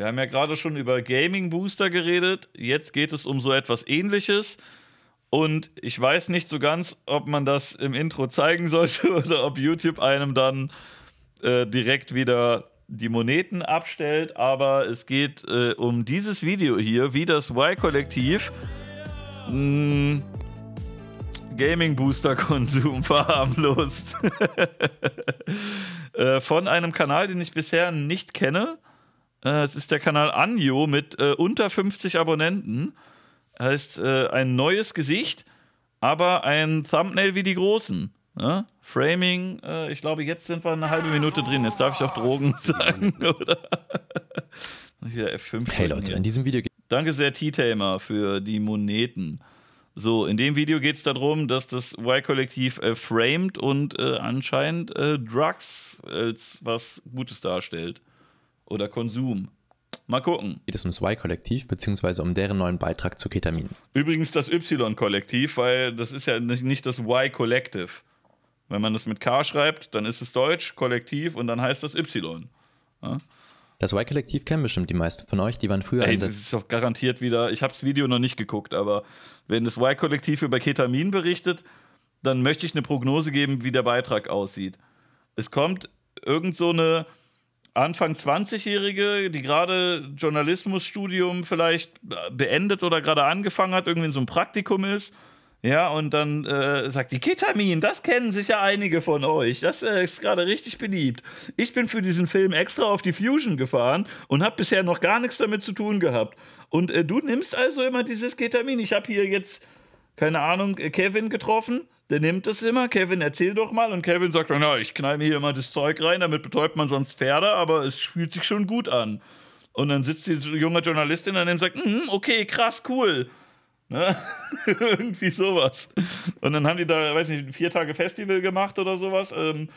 Wir haben ja gerade schon über Gaming Booster geredet. Jetzt geht es um so etwas Ähnliches. Und ich weiß nicht so ganz, ob man das im Intro zeigen sollte oder ob YouTube einem dann äh, direkt wieder die Moneten abstellt. Aber es geht äh, um dieses Video hier, wie das Y-Kollektiv hm, Gaming-Booster-Konsum verharmlost. äh, von einem Kanal, den ich bisher nicht kenne. Äh, es ist der Kanal Anjo mit äh, unter 50 Abonnenten. Heißt äh, ein neues Gesicht, aber ein Thumbnail wie die Großen. Ja? Ne? Framing, äh, ich glaube, jetzt sind wir eine halbe Minute drin. Jetzt darf ich auch Drogen sagen, oder? F5. Hey Leute, in diesem Video. geht Danke sehr, T-Tamer, für die Moneten. So, in dem Video geht es darum, dass das Y-Kollektiv äh, framed und äh, anscheinend äh, Drugs als was Gutes darstellt oder Konsum. Mal gucken. Geht es ums Y-Kollektiv beziehungsweise um deren neuen Beitrag zu Ketamin. Übrigens das Y-Kollektiv, weil das ist ja nicht, das y kollektiv Wenn man das mit K schreibt, dann ist es Deutsch, Kollektiv und dann heißt das Y. Ja? Das Y-Kollektiv kennen bestimmt die meisten von euch, die waren früher Ey, Das ist doch garantiert wieder, ich habe das Video noch nicht geguckt, aber wenn das Y-Kollektiv über Ketamin berichtet, dann möchte ich eine Prognose geben, wie der Beitrag aussieht. Es kommt irgend so eine Anfang 20-Jährige, die gerade Journalismusstudium vielleicht beendet oder gerade angefangen hat, irgendwie in so einem Praktikum ist. Ja, und dann äh, sagt die Ketamin, das kennen sicher einige von euch. Das äh, ist gerade richtig beliebt. Ich bin für diesen Film extra auf die Fusion gefahren und habe bisher noch gar nichts damit zu tun gehabt. Und äh, du nimmst also immer dieses Ketamin. Ich habe hier jetzt, keine Ahnung, Kevin getroffen der nimmt es immer, Kevin, erzähl doch mal. Und Kevin sagt dann, ja, ich knall mir hier immer das Zeug rein, damit betäubt man sonst Pferde, aber es fühlt sich schon gut an. Und dann sitzt die junge Journalistin an dem und sagt, mm, okay, krass, cool. Ne? Irgendwie sowas. Und dann haben die da, weiß nicht, vier Tage Festival gemacht oder sowas ähm,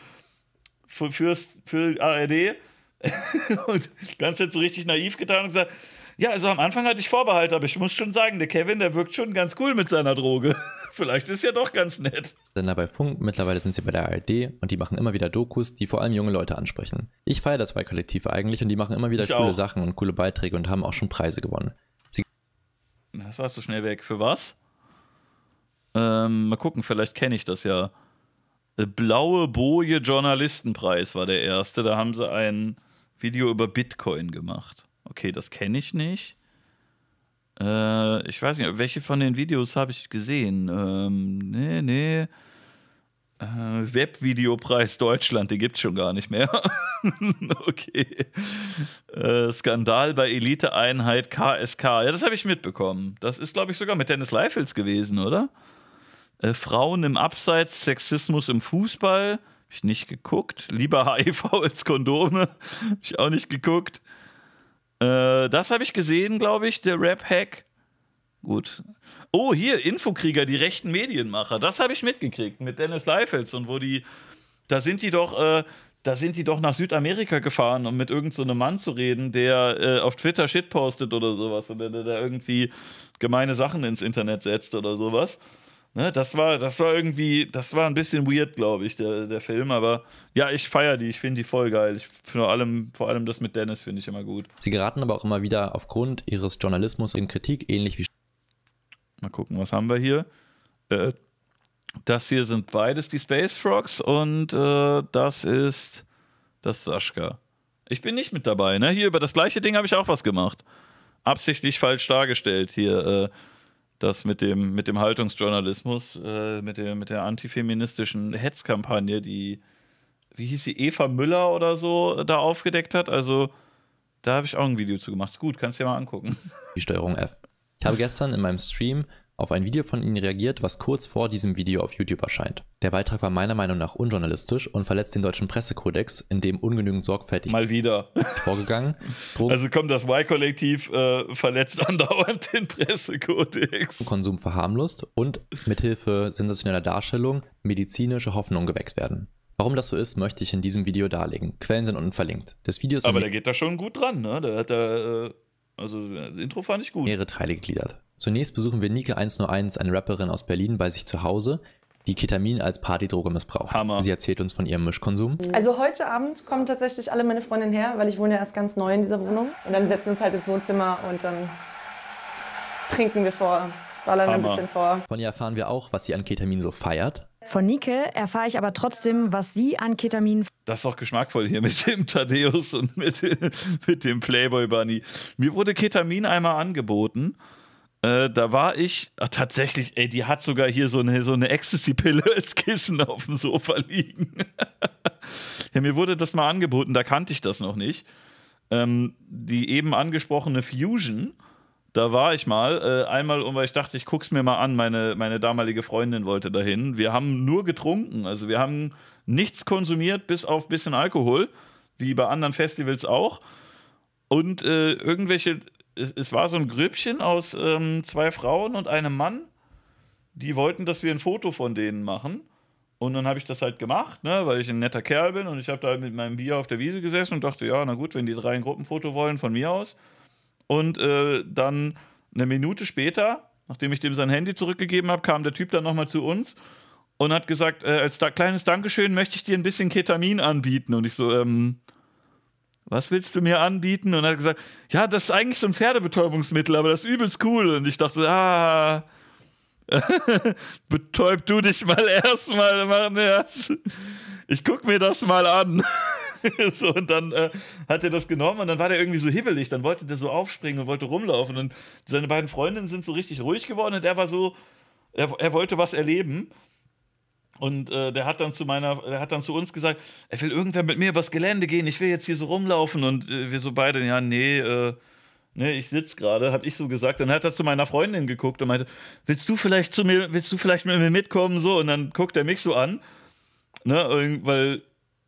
für, fürs, für ARD. und ganz jetzt so richtig naiv getan und gesagt, ja, also am Anfang hatte ich Vorbehalte, aber ich muss schon sagen, der Kevin, der wirkt schon ganz cool mit seiner Droge. Vielleicht ist ja doch ganz nett. Sender bei Funk, mittlerweile sind sie bei der ARD und die machen immer wieder Dokus, die vor allem junge Leute ansprechen. Ich feiere das bei Kollektiv eigentlich und die machen immer wieder ich coole auch. Sachen und coole Beiträge und haben auch schon Preise gewonnen. Sie das war zu schnell weg. Für was? Ähm, mal gucken, vielleicht kenne ich das ja. Äh, Blaue Boje Journalistenpreis war der erste. Da haben sie ein Video über Bitcoin gemacht. Okay, das kenne ich nicht. Äh, ich weiß nicht, welche von den Videos habe ich gesehen? Ähm, nee, nee. Äh, Webvideopreis Deutschland, den gibt es schon gar nicht mehr. okay. Äh, Skandal bei Eliteeinheit KSK. Ja, das habe ich mitbekommen. Das ist, glaube ich, sogar mit Dennis Leifels gewesen, oder? Äh, Frauen im Abseits, Sexismus im Fußball. Hab ich nicht geguckt. Lieber HIV als Kondome. Habe ich auch nicht geguckt. Äh, das habe ich gesehen, glaube ich, der Rap-Hack. Gut. Oh, hier, Infokrieger, die rechten Medienmacher. Das habe ich mitgekriegt mit Dennis Leifels und wo die, da sind die doch, äh, da sind die doch nach Südamerika gefahren, um mit irgendeinem so Mann zu reden, der äh, auf Twitter Shit postet oder sowas und der, der da irgendwie gemeine Sachen ins Internet setzt oder sowas. Ne, das war, das war irgendwie, das war ein bisschen weird, glaube ich, der, der Film. Aber ja, ich feiere die, ich finde die voll geil. Ich, vor, allem, vor allem das mit Dennis finde ich immer gut. Sie geraten aber auch immer wieder aufgrund ihres Journalismus in Kritik, ähnlich wie. Mal gucken, was haben wir hier? Äh, das hier sind beides die Space Frogs und äh, das ist das ist Sascha. Ich bin nicht mit dabei, ne? Hier über das gleiche Ding habe ich auch was gemacht. Absichtlich falsch dargestellt hier. Äh, das mit dem, mit dem Haltungsjournalismus, äh, mit, der, mit der antifeministischen Hetzkampagne, die, wie hieß sie, Eva Müller oder so, da aufgedeckt hat. Also, da habe ich auch ein Video zu gemacht. Ist gut, kannst du dir mal angucken. Die Steuerung F. Ich habe gestern in meinem Stream auf ein Video von ihnen reagiert, was kurz vor diesem Video auf YouTube erscheint. Der Beitrag war meiner Meinung nach unjournalistisch und verletzt den deutschen Pressekodex, in dem ungenügend sorgfältig mal wieder vorgegangen. Drogen also kommt das Y-Kollektiv äh, verletzt andauernd den Pressekodex. Konsum verharmlost und mithilfe sensationeller Darstellung medizinische Hoffnung geweckt werden. Warum das so ist, möchte ich in diesem Video darlegen. Quellen sind unten verlinkt. Das Video ist Aber der geht da schon gut dran, ne? Der hat da äh also das äh, Intro fand ich gut. Mehrere Teile gegliedert. Zunächst besuchen wir Nike 101, eine Rapperin aus Berlin, bei sich zu Hause, die Ketamin als Partydroge missbraucht. Hammer. Sie erzählt uns von ihrem Mischkonsum. Also heute Abend kommen tatsächlich alle meine Freundinnen her, weil ich wohne ja erst ganz neu in dieser Wohnung. Und dann setzen wir uns halt ins Wohnzimmer und dann trinken wir vor, ballern Hammer. ein bisschen vor. Von ihr erfahren wir auch, was sie an Ketamin so feiert. Von Nike erfahre ich aber trotzdem, was sie an Ketamin. Das ist doch geschmackvoll hier mit dem Thaddeus und mit, mit dem Playboy Bunny. Mir wurde Ketamin einmal angeboten. Äh, da war ich ach, tatsächlich, ey, die hat sogar hier so eine, so eine Ecstasy-Pille als Kissen auf dem Sofa liegen. ja, mir wurde das mal angeboten, da kannte ich das noch nicht. Ähm, die eben angesprochene Fusion da war ich mal. Äh, einmal, weil ich dachte, ich guck's mir mal an. Meine, meine damalige Freundin wollte dahin. Wir haben nur getrunken. Also wir haben nichts konsumiert, bis auf ein bisschen Alkohol, wie bei anderen Festivals auch. Und äh, irgendwelche, es, es, war so ein Grüppchen aus ähm, zwei Frauen und einem Mann, die wollten, dass wir ein Foto von denen machen. Und dann habe ich das halt gemacht, ne, weil ich ein netter Kerl bin und ich habe da mit meinem Bier auf der Wiese gesessen und dachte, ja, na gut, wenn die drei ein Gruppenfoto wollen, von mir aus. Und äh, dann eine Minute später, nachdem ich dem sein Handy zurückgegeben habe, kam der Typ dann nochmal zu uns und hat gesagt, äh, als da kleines Dankeschön möchte ich dir ein bisschen Ketamin anbieten. Und ich so, ähm, was willst du mir anbieten? Und er hat gesagt, ja, das ist eigentlich so ein Pferdebetäubungsmittel, aber das ist übelst cool. Und ich dachte, ah, betäub du dich mal erstmal. Ja. Ich guck mir das mal an. so, und dann äh, hat er das genommen und dann war der irgendwie so hibbelig, dann wollte der so aufspringen und wollte rumlaufen. Und seine beiden Freundinnen sind so richtig ruhig geworden und er war so, er, er wollte was erleben. Und äh, der hat dann zu meiner, der hat dann zu uns gesagt, er will irgendwer mit mir übers Gelände gehen, ich will jetzt hier so rumlaufen. Und äh, wir so beide, ja, nee, äh, nee, ich sitze gerade, habe ich so gesagt. Dann hat er zu meiner Freundin geguckt und meinte, willst du vielleicht zu mir, willst du vielleicht mit mir mitkommen? So, und dann guckt er mich so an, ne, weil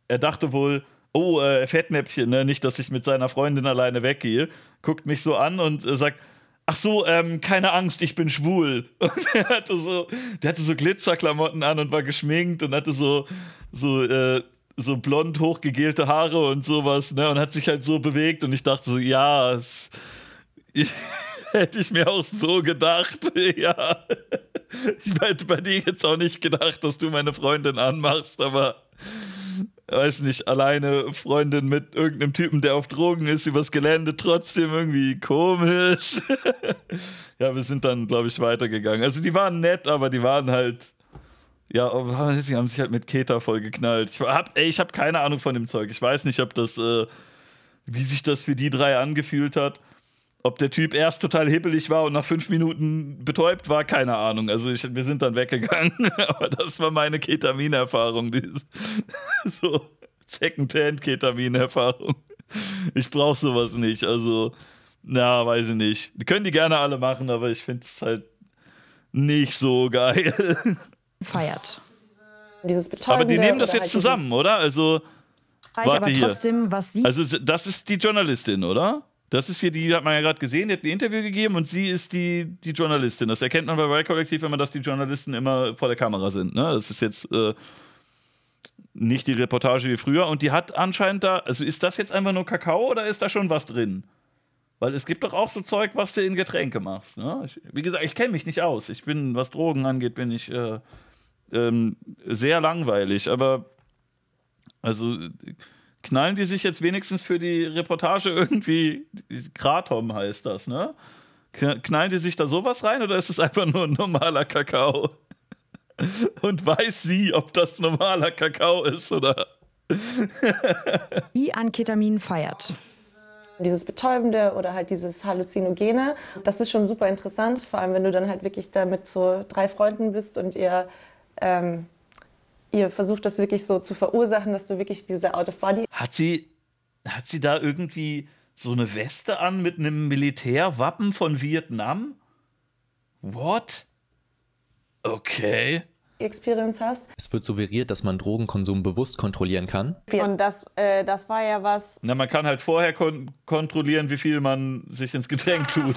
er dachte wohl, oh, äh, Fettnäpfchen, ne? nicht, dass ich mit seiner Freundin alleine weggehe, guckt mich so an und äh, sagt, ach so, ähm, keine Angst, ich bin schwul. Und er hatte so, der hatte so Glitzerklamotten an und war geschminkt und hatte so, so, äh, so blond hochgegelte Haare und sowas, ne? Und hat sich halt so bewegt und ich dachte so, ja, es, hätte ich mir auch so gedacht, ja. Ich hätte bei dir jetzt auch nicht gedacht, dass du meine Freundin anmachst, aber weiß nicht, alleine Freundin mit irgendeinem Typen, der auf Drogen ist, übers Gelände trotzdem irgendwie komisch. ja, wir sind dann, glaube ich, weitergegangen. Also die waren nett, aber die waren halt. Ja, sie oh, haben sich halt mit Keta vollgeknallt. Ich habe hab keine Ahnung von dem Zeug. Ich weiß nicht, ob das, äh, wie sich das für die drei angefühlt hat. Ob der Typ erst total hebelig war und nach fünf Minuten betäubt war, keine Ahnung. Also ich, wir sind dann weggegangen. Aber das war meine Ketamin-Erfahrung. so Second-Hand-Ketamin-Erfahrung. Ich brauche sowas nicht. Also, na, weiß ich nicht. Die können die gerne alle machen, aber ich finde es halt nicht so geil. Feiert. Dieses Betäubende, aber die nehmen das halt jetzt halt zusammen, oder? Also, warte aber hier. trotzdem, was sie. Also, das ist die Journalistin, oder? Das ist hier, die hat man ja gerade gesehen, die hat ein Interview gegeben und sie ist die, die Journalistin. Das erkennt man bei Y Collective immer, dass die Journalisten immer vor der Kamera sind. Ne? Das ist jetzt äh, nicht die Reportage wie früher. Und die hat anscheinend da, also ist das jetzt einfach nur Kakao oder ist da schon was drin? Weil es gibt doch auch so Zeug, was du in Getränke machst. Ne? Ich, wie gesagt, ich kenne mich nicht aus. Ich bin, was Drogen angeht, bin ich äh, ähm, sehr langweilig. Aber also knallen die sich jetzt wenigstens für die Reportage irgendwie, Kratom heißt das, ne? Knallen die sich da sowas rein oder ist es einfach nur ein normaler Kakao? Und weiß sie, ob das normaler Kakao ist oder. I an Ketamin feiert. Dieses Betäubende oder halt dieses Halluzinogene, das ist schon super interessant, vor allem wenn du dann halt wirklich da mit so drei Freunden bist und ihr ähm, ihr versucht das wirklich so zu verursachen, dass du wirklich diese Out of Body. Hat sie, hat sie da irgendwie so eine Weste an mit einem Militärwappen von Vietnam? What? Okay. Experience hast. Es wird suggeriert, dass man Drogenkonsum bewusst kontrollieren kann. Und das, äh, das war ja was. Na, man kann halt vorher kon kontrollieren, wie viel man sich ins Getränk tut,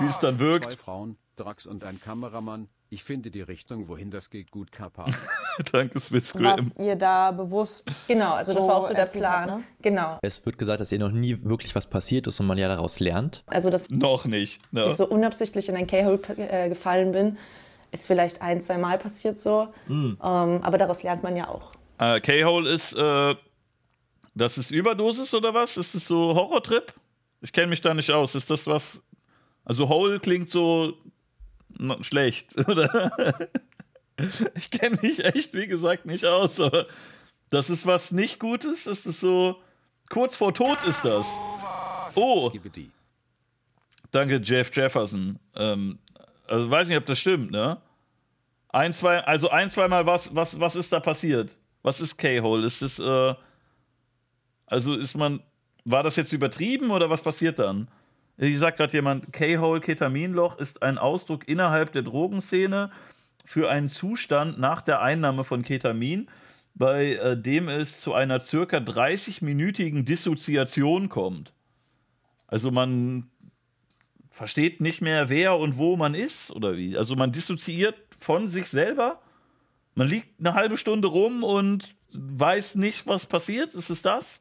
wie es dann wirkt. Zwei Frauen, Drax und ein Kameramann, ich finde die Richtung, wohin das geht, gut, Kappa. Danke, Smith Graham. Was ihr da bewusst. Genau, also das so war auch so der Plan. Hat, ne? Genau. Es wird gesagt, dass ihr noch nie wirklich was passiert ist und man ja daraus lernt. Also das. Noch nicht. Ne? Dass ich so unabsichtlich in ein K-Hole äh, gefallen bin, ist vielleicht ein, zwei Mal passiert so. Mhm. Ähm, aber daraus lernt man ja auch. Äh, K-Hole ist. Äh, das ist Überdosis oder was? Ist das so Horrortrip? Ich kenne mich da nicht aus. Ist das was. Also Hole klingt so schlecht, oder? Ich kenne mich echt, wie gesagt, nicht aus, aber das ist was nicht Gutes. Das ist so. Kurz vor Tod ist das. Oh! Danke, Jeff Jefferson. Ähm, also weiß nicht, ob das stimmt, ne? Ein, zwei, also ein, zweimal, was, was, was ist da passiert? Was ist K-Hole? Ist das, äh, also ist man, war das jetzt übertrieben oder was passiert dann? Äh, hier sagt gerade jemand, K-Hole Ketaminloch ist ein Ausdruck innerhalb der Drogenszene für einen Zustand nach der Einnahme von Ketamin, bei äh, dem es zu einer circa 30-minütigen Dissoziation kommt. Also man versteht nicht mehr, wer und wo man ist oder wie. Also man dissoziiert von sich selber. Man liegt eine halbe Stunde rum und weiß nicht, was passiert. Ist es das?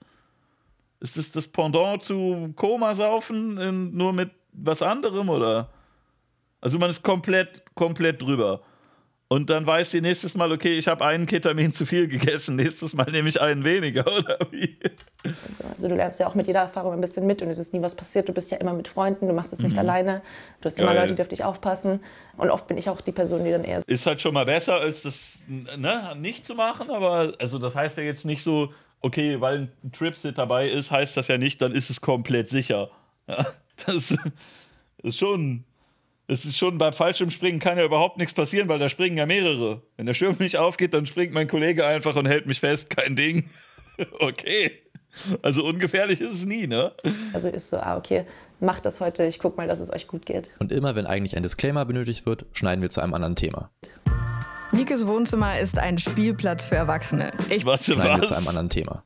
Ist das das Pendant zu Komasaufen in, nur mit was anderem oder? Also man ist komplett, komplett drüber. Und dann weiß sie nächstes Mal, okay, ich habe einen Ketamin zu viel gegessen, nächstes Mal nehme ich einen weniger, oder wie? Also du lernst ja auch mit jeder Erfahrung ein bisschen mit und es ist nie was passiert. Du bist ja immer mit Freunden, du machst es nicht mhm. alleine, du hast Geil. immer Leute, die auf dich aufpassen. Und oft bin ich auch die Person, die dann eher... Ist halt schon mal besser, als das ne, nicht zu machen, aber also das heißt ja jetzt nicht so, okay, weil ein Tripsit dabei ist, heißt das ja nicht, dann ist es komplett sicher. Ja, das ist schon. Es ist schon beim Fallschirmspringen kann ja überhaupt nichts passieren, weil da springen ja mehrere. Wenn der Schirm nicht aufgeht, dann springt mein Kollege einfach und hält mich fest, kein Ding. Okay. Also ungefährlich ist es nie, ne? Also ist so, ah, okay, macht das heute, ich guck mal, dass es euch gut geht. Und immer wenn eigentlich ein Disclaimer benötigt wird, schneiden wir zu einem anderen Thema. Nikes Wohnzimmer ist ein Spielplatz für Erwachsene. Ich Warte, Bleiben zu einem anderen Thema.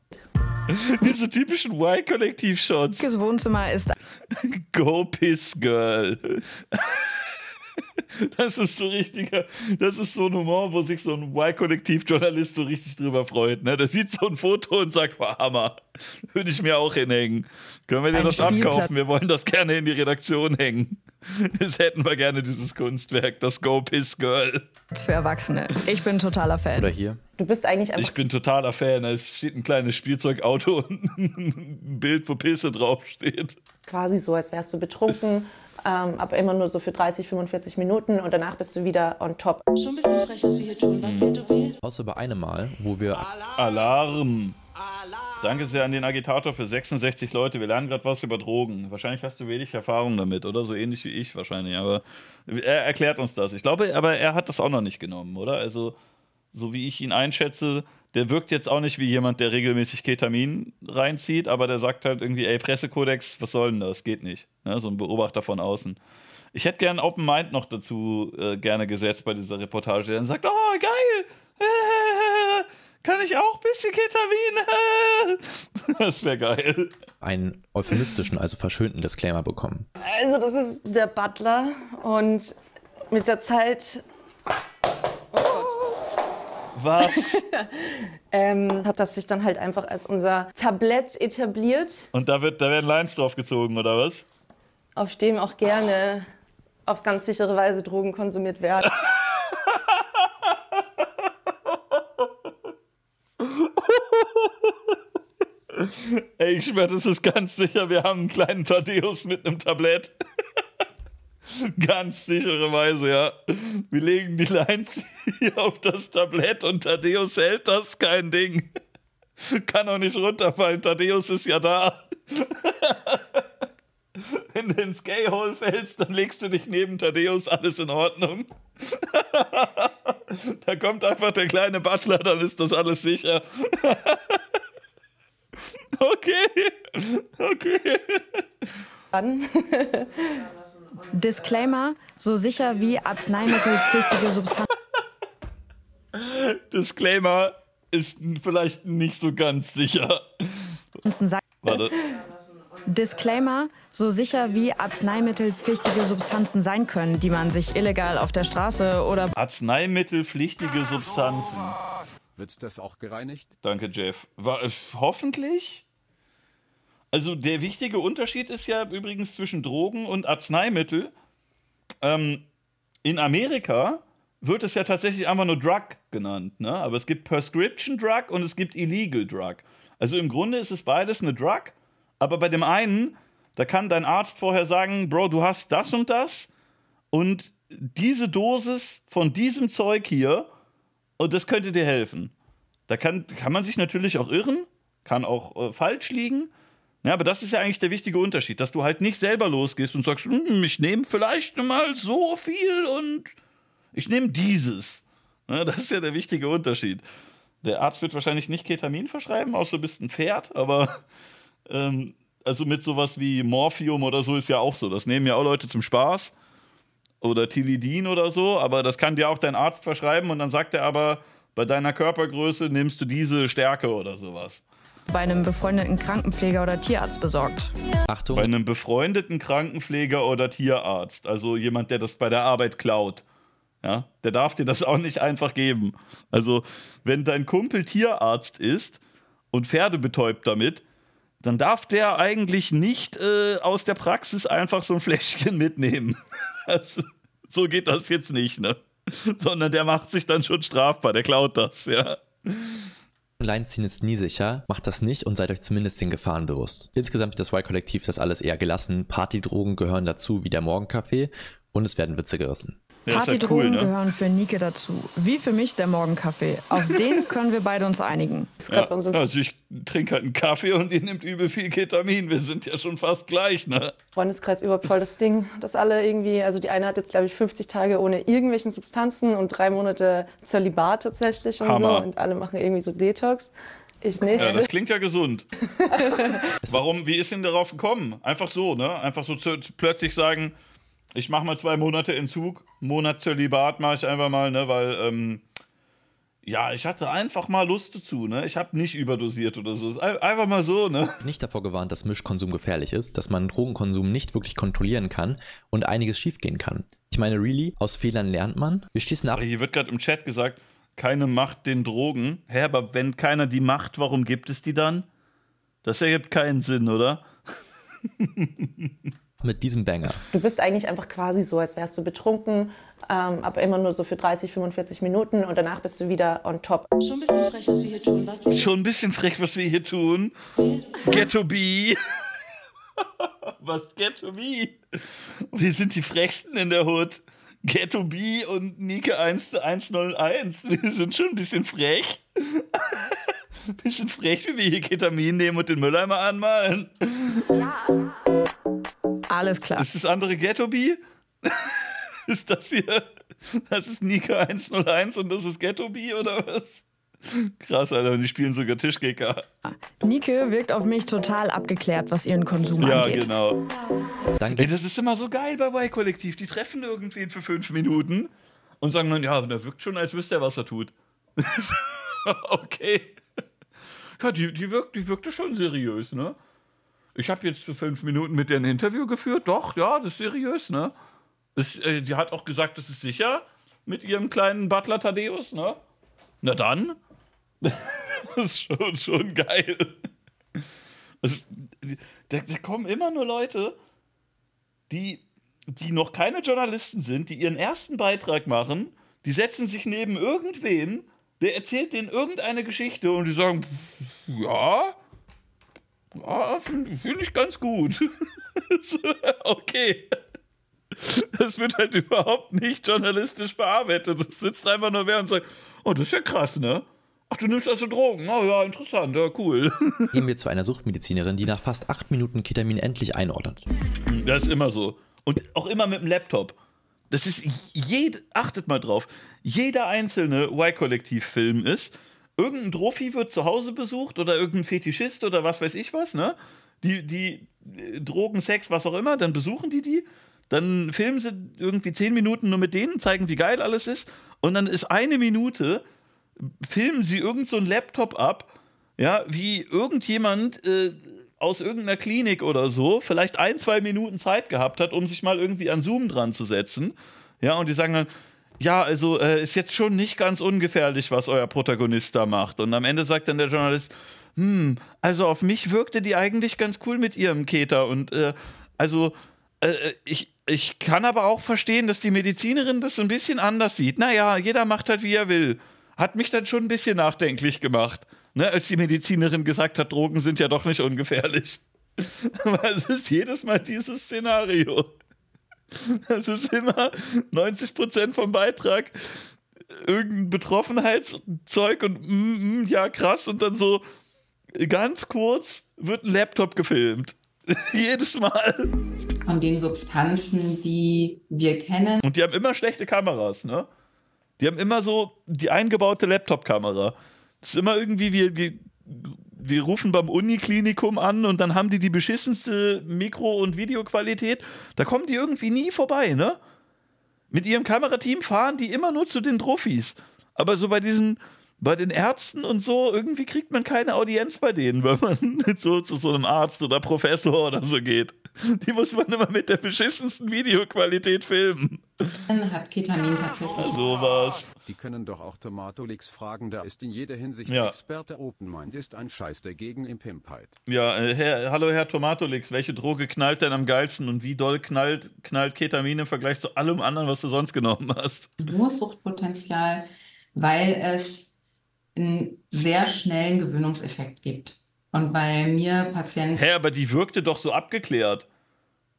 Diese typischen Y-Kollektiv-Shots. Nikes Wohnzimmer ist. Go Piss Girl. Das ist so richtiger, das ist so ein Humor, wo sich so ein Y-Kollektiv-Journalist so richtig drüber freut. Ne? Der sieht so ein Foto und sagt, war Hammer, würde ich mir auch hinhängen. Können wir dir das abkaufen? Wir wollen das gerne in die Redaktion hängen. Das hätten wir gerne, dieses Kunstwerk, das Go Piss Girl. Für Erwachsene. Ich bin totaler Fan. Oder hier. Du bist eigentlich einfach. Ich bin totaler Fan. Es steht ein kleines Spielzeugauto und ein Bild, wo Pisse draufsteht. Quasi so, als wärst du betrunken ähm, aber immer nur so für 30, 45 Minuten und danach bist du wieder on top. Schon ein bisschen frech, was wir hier tun, was, mhm. geht, Ghetto Außer bei einem Mal, wo wir... Alarm! Alarm. Danke sehr an den Agitator für 66 Leute. Wir lernen gerade was über Drogen. Wahrscheinlich hast du wenig Erfahrung damit, oder? So ähnlich wie ich wahrscheinlich. Aber er erklärt uns das. Ich glaube, aber er hat das auch noch nicht genommen, oder? Also, so wie ich ihn einschätze, der wirkt jetzt auch nicht wie jemand, der regelmäßig Ketamin reinzieht, aber der sagt halt irgendwie, ey, Pressekodex, was soll denn das? Geht nicht. Ne? So ein Beobachter von außen. Ich hätte gern Open Mind noch dazu äh, gerne gesetzt bei dieser Reportage, der dann sagt, oh, geil! kann ich auch ein bisschen Ketamin? Das wäre geil. Einen euphemistischen, also verschönten Disclaimer bekommen. Also, das ist der Butler und mit der Zeit was? ähm, hat das sich dann halt einfach als unser Tablett etabliert. Und da, wird, da werden Lines draufgezogen, oder was? Auf dem auch gerne auf ganz sichere Weise Drogen konsumiert werden. Ey, ich schwör, das ist ganz sicher. Wir haben einen kleinen Tadeus mit einem Tablett. Ganz sichere Weise, ja. Wir legen die Lines hier auf das Tablett und Tadeus hält das kein Ding. Kann auch nicht runterfallen, Tadeus ist ja da. Wenn du ins Gay Hole fällst, dann legst du dich neben Tadeus, alles in Ordnung. da kommt einfach der kleine Butler, dann ist das alles sicher. okay, okay. Dann. Disclaimer, so sicher wie arzneimittelpflichtige Substanzen. Disclaimer ist vielleicht nicht so ganz sicher. Warte. Disclaimer, so sicher wie arzneimittelpflichtige Substanzen sein können, die man sich illegal auf der Straße oder... Arzneimittelpflichtige Substanzen. Wird das auch gereinigt? Danke, Jeff. War, äh, hoffentlich? Also der wichtige Unterschied ist ja übrigens zwischen Drogen und Arzneimittel. Ähm, in Amerika wird es ja tatsächlich einfach nur Drug genannt, ne? aber es gibt Prescription Drug und es gibt Illegal Drug. Also im Grunde ist es beides eine Drug, aber bei dem einen, da kann dein Arzt vorher sagen, Bro, du hast das und das und diese Dosis von diesem Zeug hier und das könnte dir helfen. Da kann, kann man sich natürlich auch irren, kann auch äh, falsch liegen, ja, aber das ist ja eigentlich der wichtige Unterschied, dass du halt nicht selber losgehst und sagst, hm, ich nehme vielleicht mal so viel und ich nehme dieses. Ja, das ist ja der wichtige Unterschied. Der Arzt wird wahrscheinlich nicht Ketamin verschreiben, außer du bist ein Pferd, aber ähm, also mit sowas wie Morphium oder so ist ja auch so. Das nehmen ja auch Leute zum Spaß oder Tilidin oder so, aber das kann dir auch dein Arzt verschreiben und dann sagt er aber, bei deiner Körpergröße nimmst du diese Stärke oder sowas bei einem befreundeten Krankenpfleger oder Tierarzt besorgt. Achtung. Bei einem befreundeten Krankenpfleger oder Tierarzt. Also jemand, der das bei der Arbeit klaut. Ja, der darf dir das auch nicht einfach geben. Also, wenn dein Kumpel Tierarzt ist und Pferde betäubt damit, dann darf der eigentlich nicht äh, aus der Praxis einfach so ein Fläschchen mitnehmen. Also, so geht das jetzt nicht, ne? Sondern der macht sich dann schon strafbar, der klaut das, ja. Lines ziehen ist nie sicher, macht das nicht und seid euch zumindest den Gefahren bewusst. Insgesamt das Y-Kollektiv das alles eher gelassen, Partydrogen gehören dazu wie der Morgenkaffee und es werden Witze gerissen. Ja, Partydrogen cool, ne? gehören für Nike dazu, wie für mich der Morgenkaffee. Auf den können wir beide uns einigen. Ja, also ich trinke halt einen Kaffee und ihr nimmt übel viel Ketamin. Wir sind ja schon fast gleich, ne? Freundeskreis überhaupt voll das Ding, dass alle irgendwie, also die eine hat jetzt glaube ich 50 Tage ohne irgendwelchen Substanzen und drei Monate Zölibat tatsächlich und Hammer. so und alle machen irgendwie so Detox. Ich nicht. Ja, das klingt ja gesund. Warum, wie ist denn darauf gekommen? Einfach so, ne? Einfach so plötzlich sagen, ich mache mal zwei Monate Entzug, Monat Zölibat mache ich einfach mal, ne, weil ähm, ja, ich hatte einfach mal Lust dazu, ne? Ich habe nicht überdosiert oder so. Einfach mal so, ne? Nicht davor gewarnt, dass Mischkonsum gefährlich ist, dass man Drogenkonsum nicht wirklich kontrollieren kann und einiges schiefgehen kann. Ich meine, really, aus Fehlern lernt man. Wir schließen ab. Hier wird gerade im Chat gesagt, keine Macht den Drogen. Hä, aber wenn keiner die macht, warum gibt es die dann? Das ergibt keinen Sinn, oder? mit diesem Banger. Du bist eigentlich einfach quasi so, als wärst du betrunken, ähm, aber immer nur so für 30, 45 Minuten und danach bist du wieder on top. Schon ein bisschen frech, was wir hier tun, was? Schon ein bisschen frech, was wir hier tun. Ghetto B. was Ghetto B? Wir sind die frechsten in der Hood. Ghetto B und Nike 101. Wir sind schon ein bisschen frech. ein bisschen frech, wie wir hier Ketamin nehmen und den Mülleimer anmalen. Ja. Alles klar. Ist das andere ghetto B? ist das hier? Das ist Nika 101 und das ist ghetto B oder was? Krass, Alter, und die spielen sogar Tischkicker. Nike wirkt auf mich total abgeklärt, was ihren Konsum ja, angeht. Ja, genau. Danke. Ey, das ist immer so geil bei Y-Kollektiv. Die treffen irgendwen für fünf Minuten und sagen dann, ja, der wirkt schon, als wüsste er, was er tut. okay. Ja, die, die, wirkt, die wirkte schon seriös, ne? ich habe jetzt für fünf Minuten mit der ein Interview geführt. Doch, ja, das ist seriös, ne? Es, äh, die hat auch gesagt, das ist sicher mit ihrem kleinen Butler Thaddeus, ne? Na dann. das ist schon, schon geil. da, da kommen immer nur Leute, die, die noch keine Journalisten sind, die ihren ersten Beitrag machen, die setzen sich neben irgendwen, der erzählt denen irgendeine Geschichte und die sagen, ja, ja, ah, finde ich ganz gut. okay. Das wird halt überhaupt nicht journalistisch bearbeitet. Es sitzt einfach nur wer und sagt, oh, das ist ja krass, ne? Ach, du nimmst also Drogen. Oh ja, interessant, ja, cool. Gehen wir zu einer Suchtmedizinerin, die nach fast acht Minuten Ketamin endlich einordnet. Das ist immer so. Und auch immer mit dem Laptop. Das ist, jed, achtet mal drauf, jeder einzelne Y-Kollektiv-Film ist, irgendein Drophi wird zu Hause besucht oder irgendein Fetischist oder was weiß ich was, ne? Die, die äh, Drogen, Sex, was auch immer, dann besuchen die die, dann filmen sie irgendwie zehn Minuten nur mit denen, zeigen, wie geil alles ist und dann ist eine Minute, filmen sie irgendeinen so einen Laptop ab, ja, wie irgendjemand äh, aus irgendeiner Klinik oder so vielleicht ein, zwei Minuten Zeit gehabt hat, um sich mal irgendwie an Zoom dran zu setzen, ja, und die sagen dann, ja, also äh, ist jetzt schon nicht ganz ungefährlich, was euer Protagonist da macht. Und am Ende sagt dann der Journalist, hm, also auf mich wirkte die eigentlich ganz cool mit ihrem Keter. Und äh, also äh, ich, ich kann aber auch verstehen, dass die Medizinerin das ein bisschen anders sieht. Naja, jeder macht halt, wie er will. Hat mich dann schon ein bisschen nachdenklich gemacht, ne, als die Medizinerin gesagt hat, Drogen sind ja doch nicht ungefährlich. aber es ist jedes Mal dieses Szenario. Das ist immer 90% vom Beitrag irgendein Betroffenheitszeug und mm, mm, ja, krass. Und dann so ganz kurz wird ein Laptop gefilmt. Jedes Mal. Von den Substanzen, die wir kennen. Und die haben immer schlechte Kameras, ne? Die haben immer so die eingebaute Laptop-Kamera. Das ist immer irgendwie, wir, wir wir rufen beim Uniklinikum an und dann haben die die beschissenste Mikro- und Videoqualität. Da kommen die irgendwie nie vorbei, ne? Mit ihrem Kamerateam fahren die immer nur zu den Trophys. Aber so bei diesen, bei den Ärzten und so, irgendwie kriegt man keine Audienz bei denen, wenn man so zu so einem Arzt oder Professor oder so geht. Die muss man immer mit der beschissensten Videoqualität filmen. Dann hat Ketamin tatsächlich. So Die können doch auch Tomatolix fragen, der ist in jeder Hinsicht ja. Experte. Open Mind ist ein Scheiß dagegen im Pimpheit. Halt. Ja, äh, Herr, hallo Herr Tomatolix, welche Droge knallt denn am geilsten und wie doll knallt, knallt Ketamin im Vergleich zu allem anderen, was du sonst genommen hast? Nur Suchtpotenzial, weil es einen sehr schnellen Gewöhnungseffekt gibt. Und bei mir Patienten. Hä, aber die wirkte doch so abgeklärt.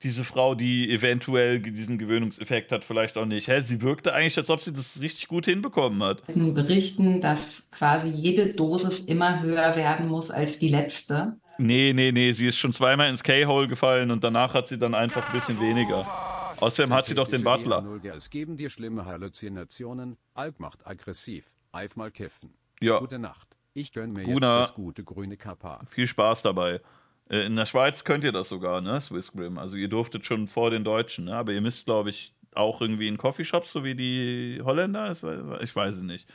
Diese Frau, die eventuell diesen Gewöhnungseffekt hat, vielleicht auch nicht. Hä, sie wirkte eigentlich, als ob sie das richtig gut hinbekommen hat. Berichten, dass quasi jede Dosis immer höher werden muss als die letzte. Nee, nee, nee, sie ist schon zweimal ins K-Hole gefallen und danach hat sie dann einfach ein bisschen weniger. Außerdem hat sie doch den Butler. Es geben dir schlimme Halluzinationen. Alk macht aggressiv. Eif mal kiffen. Ja. Gute Nacht. Ich gönne mir Guna, jetzt das gute grüne Kappa. Viel Spaß dabei. Äh, in der Schweiz könnt ihr das sogar, ne? Swiss Grim. Also ihr durftet schon vor den Deutschen, ne? Aber ihr müsst, glaube ich, auch irgendwie in Coffeeshops, so wie die Holländer. Ich weiß es nicht.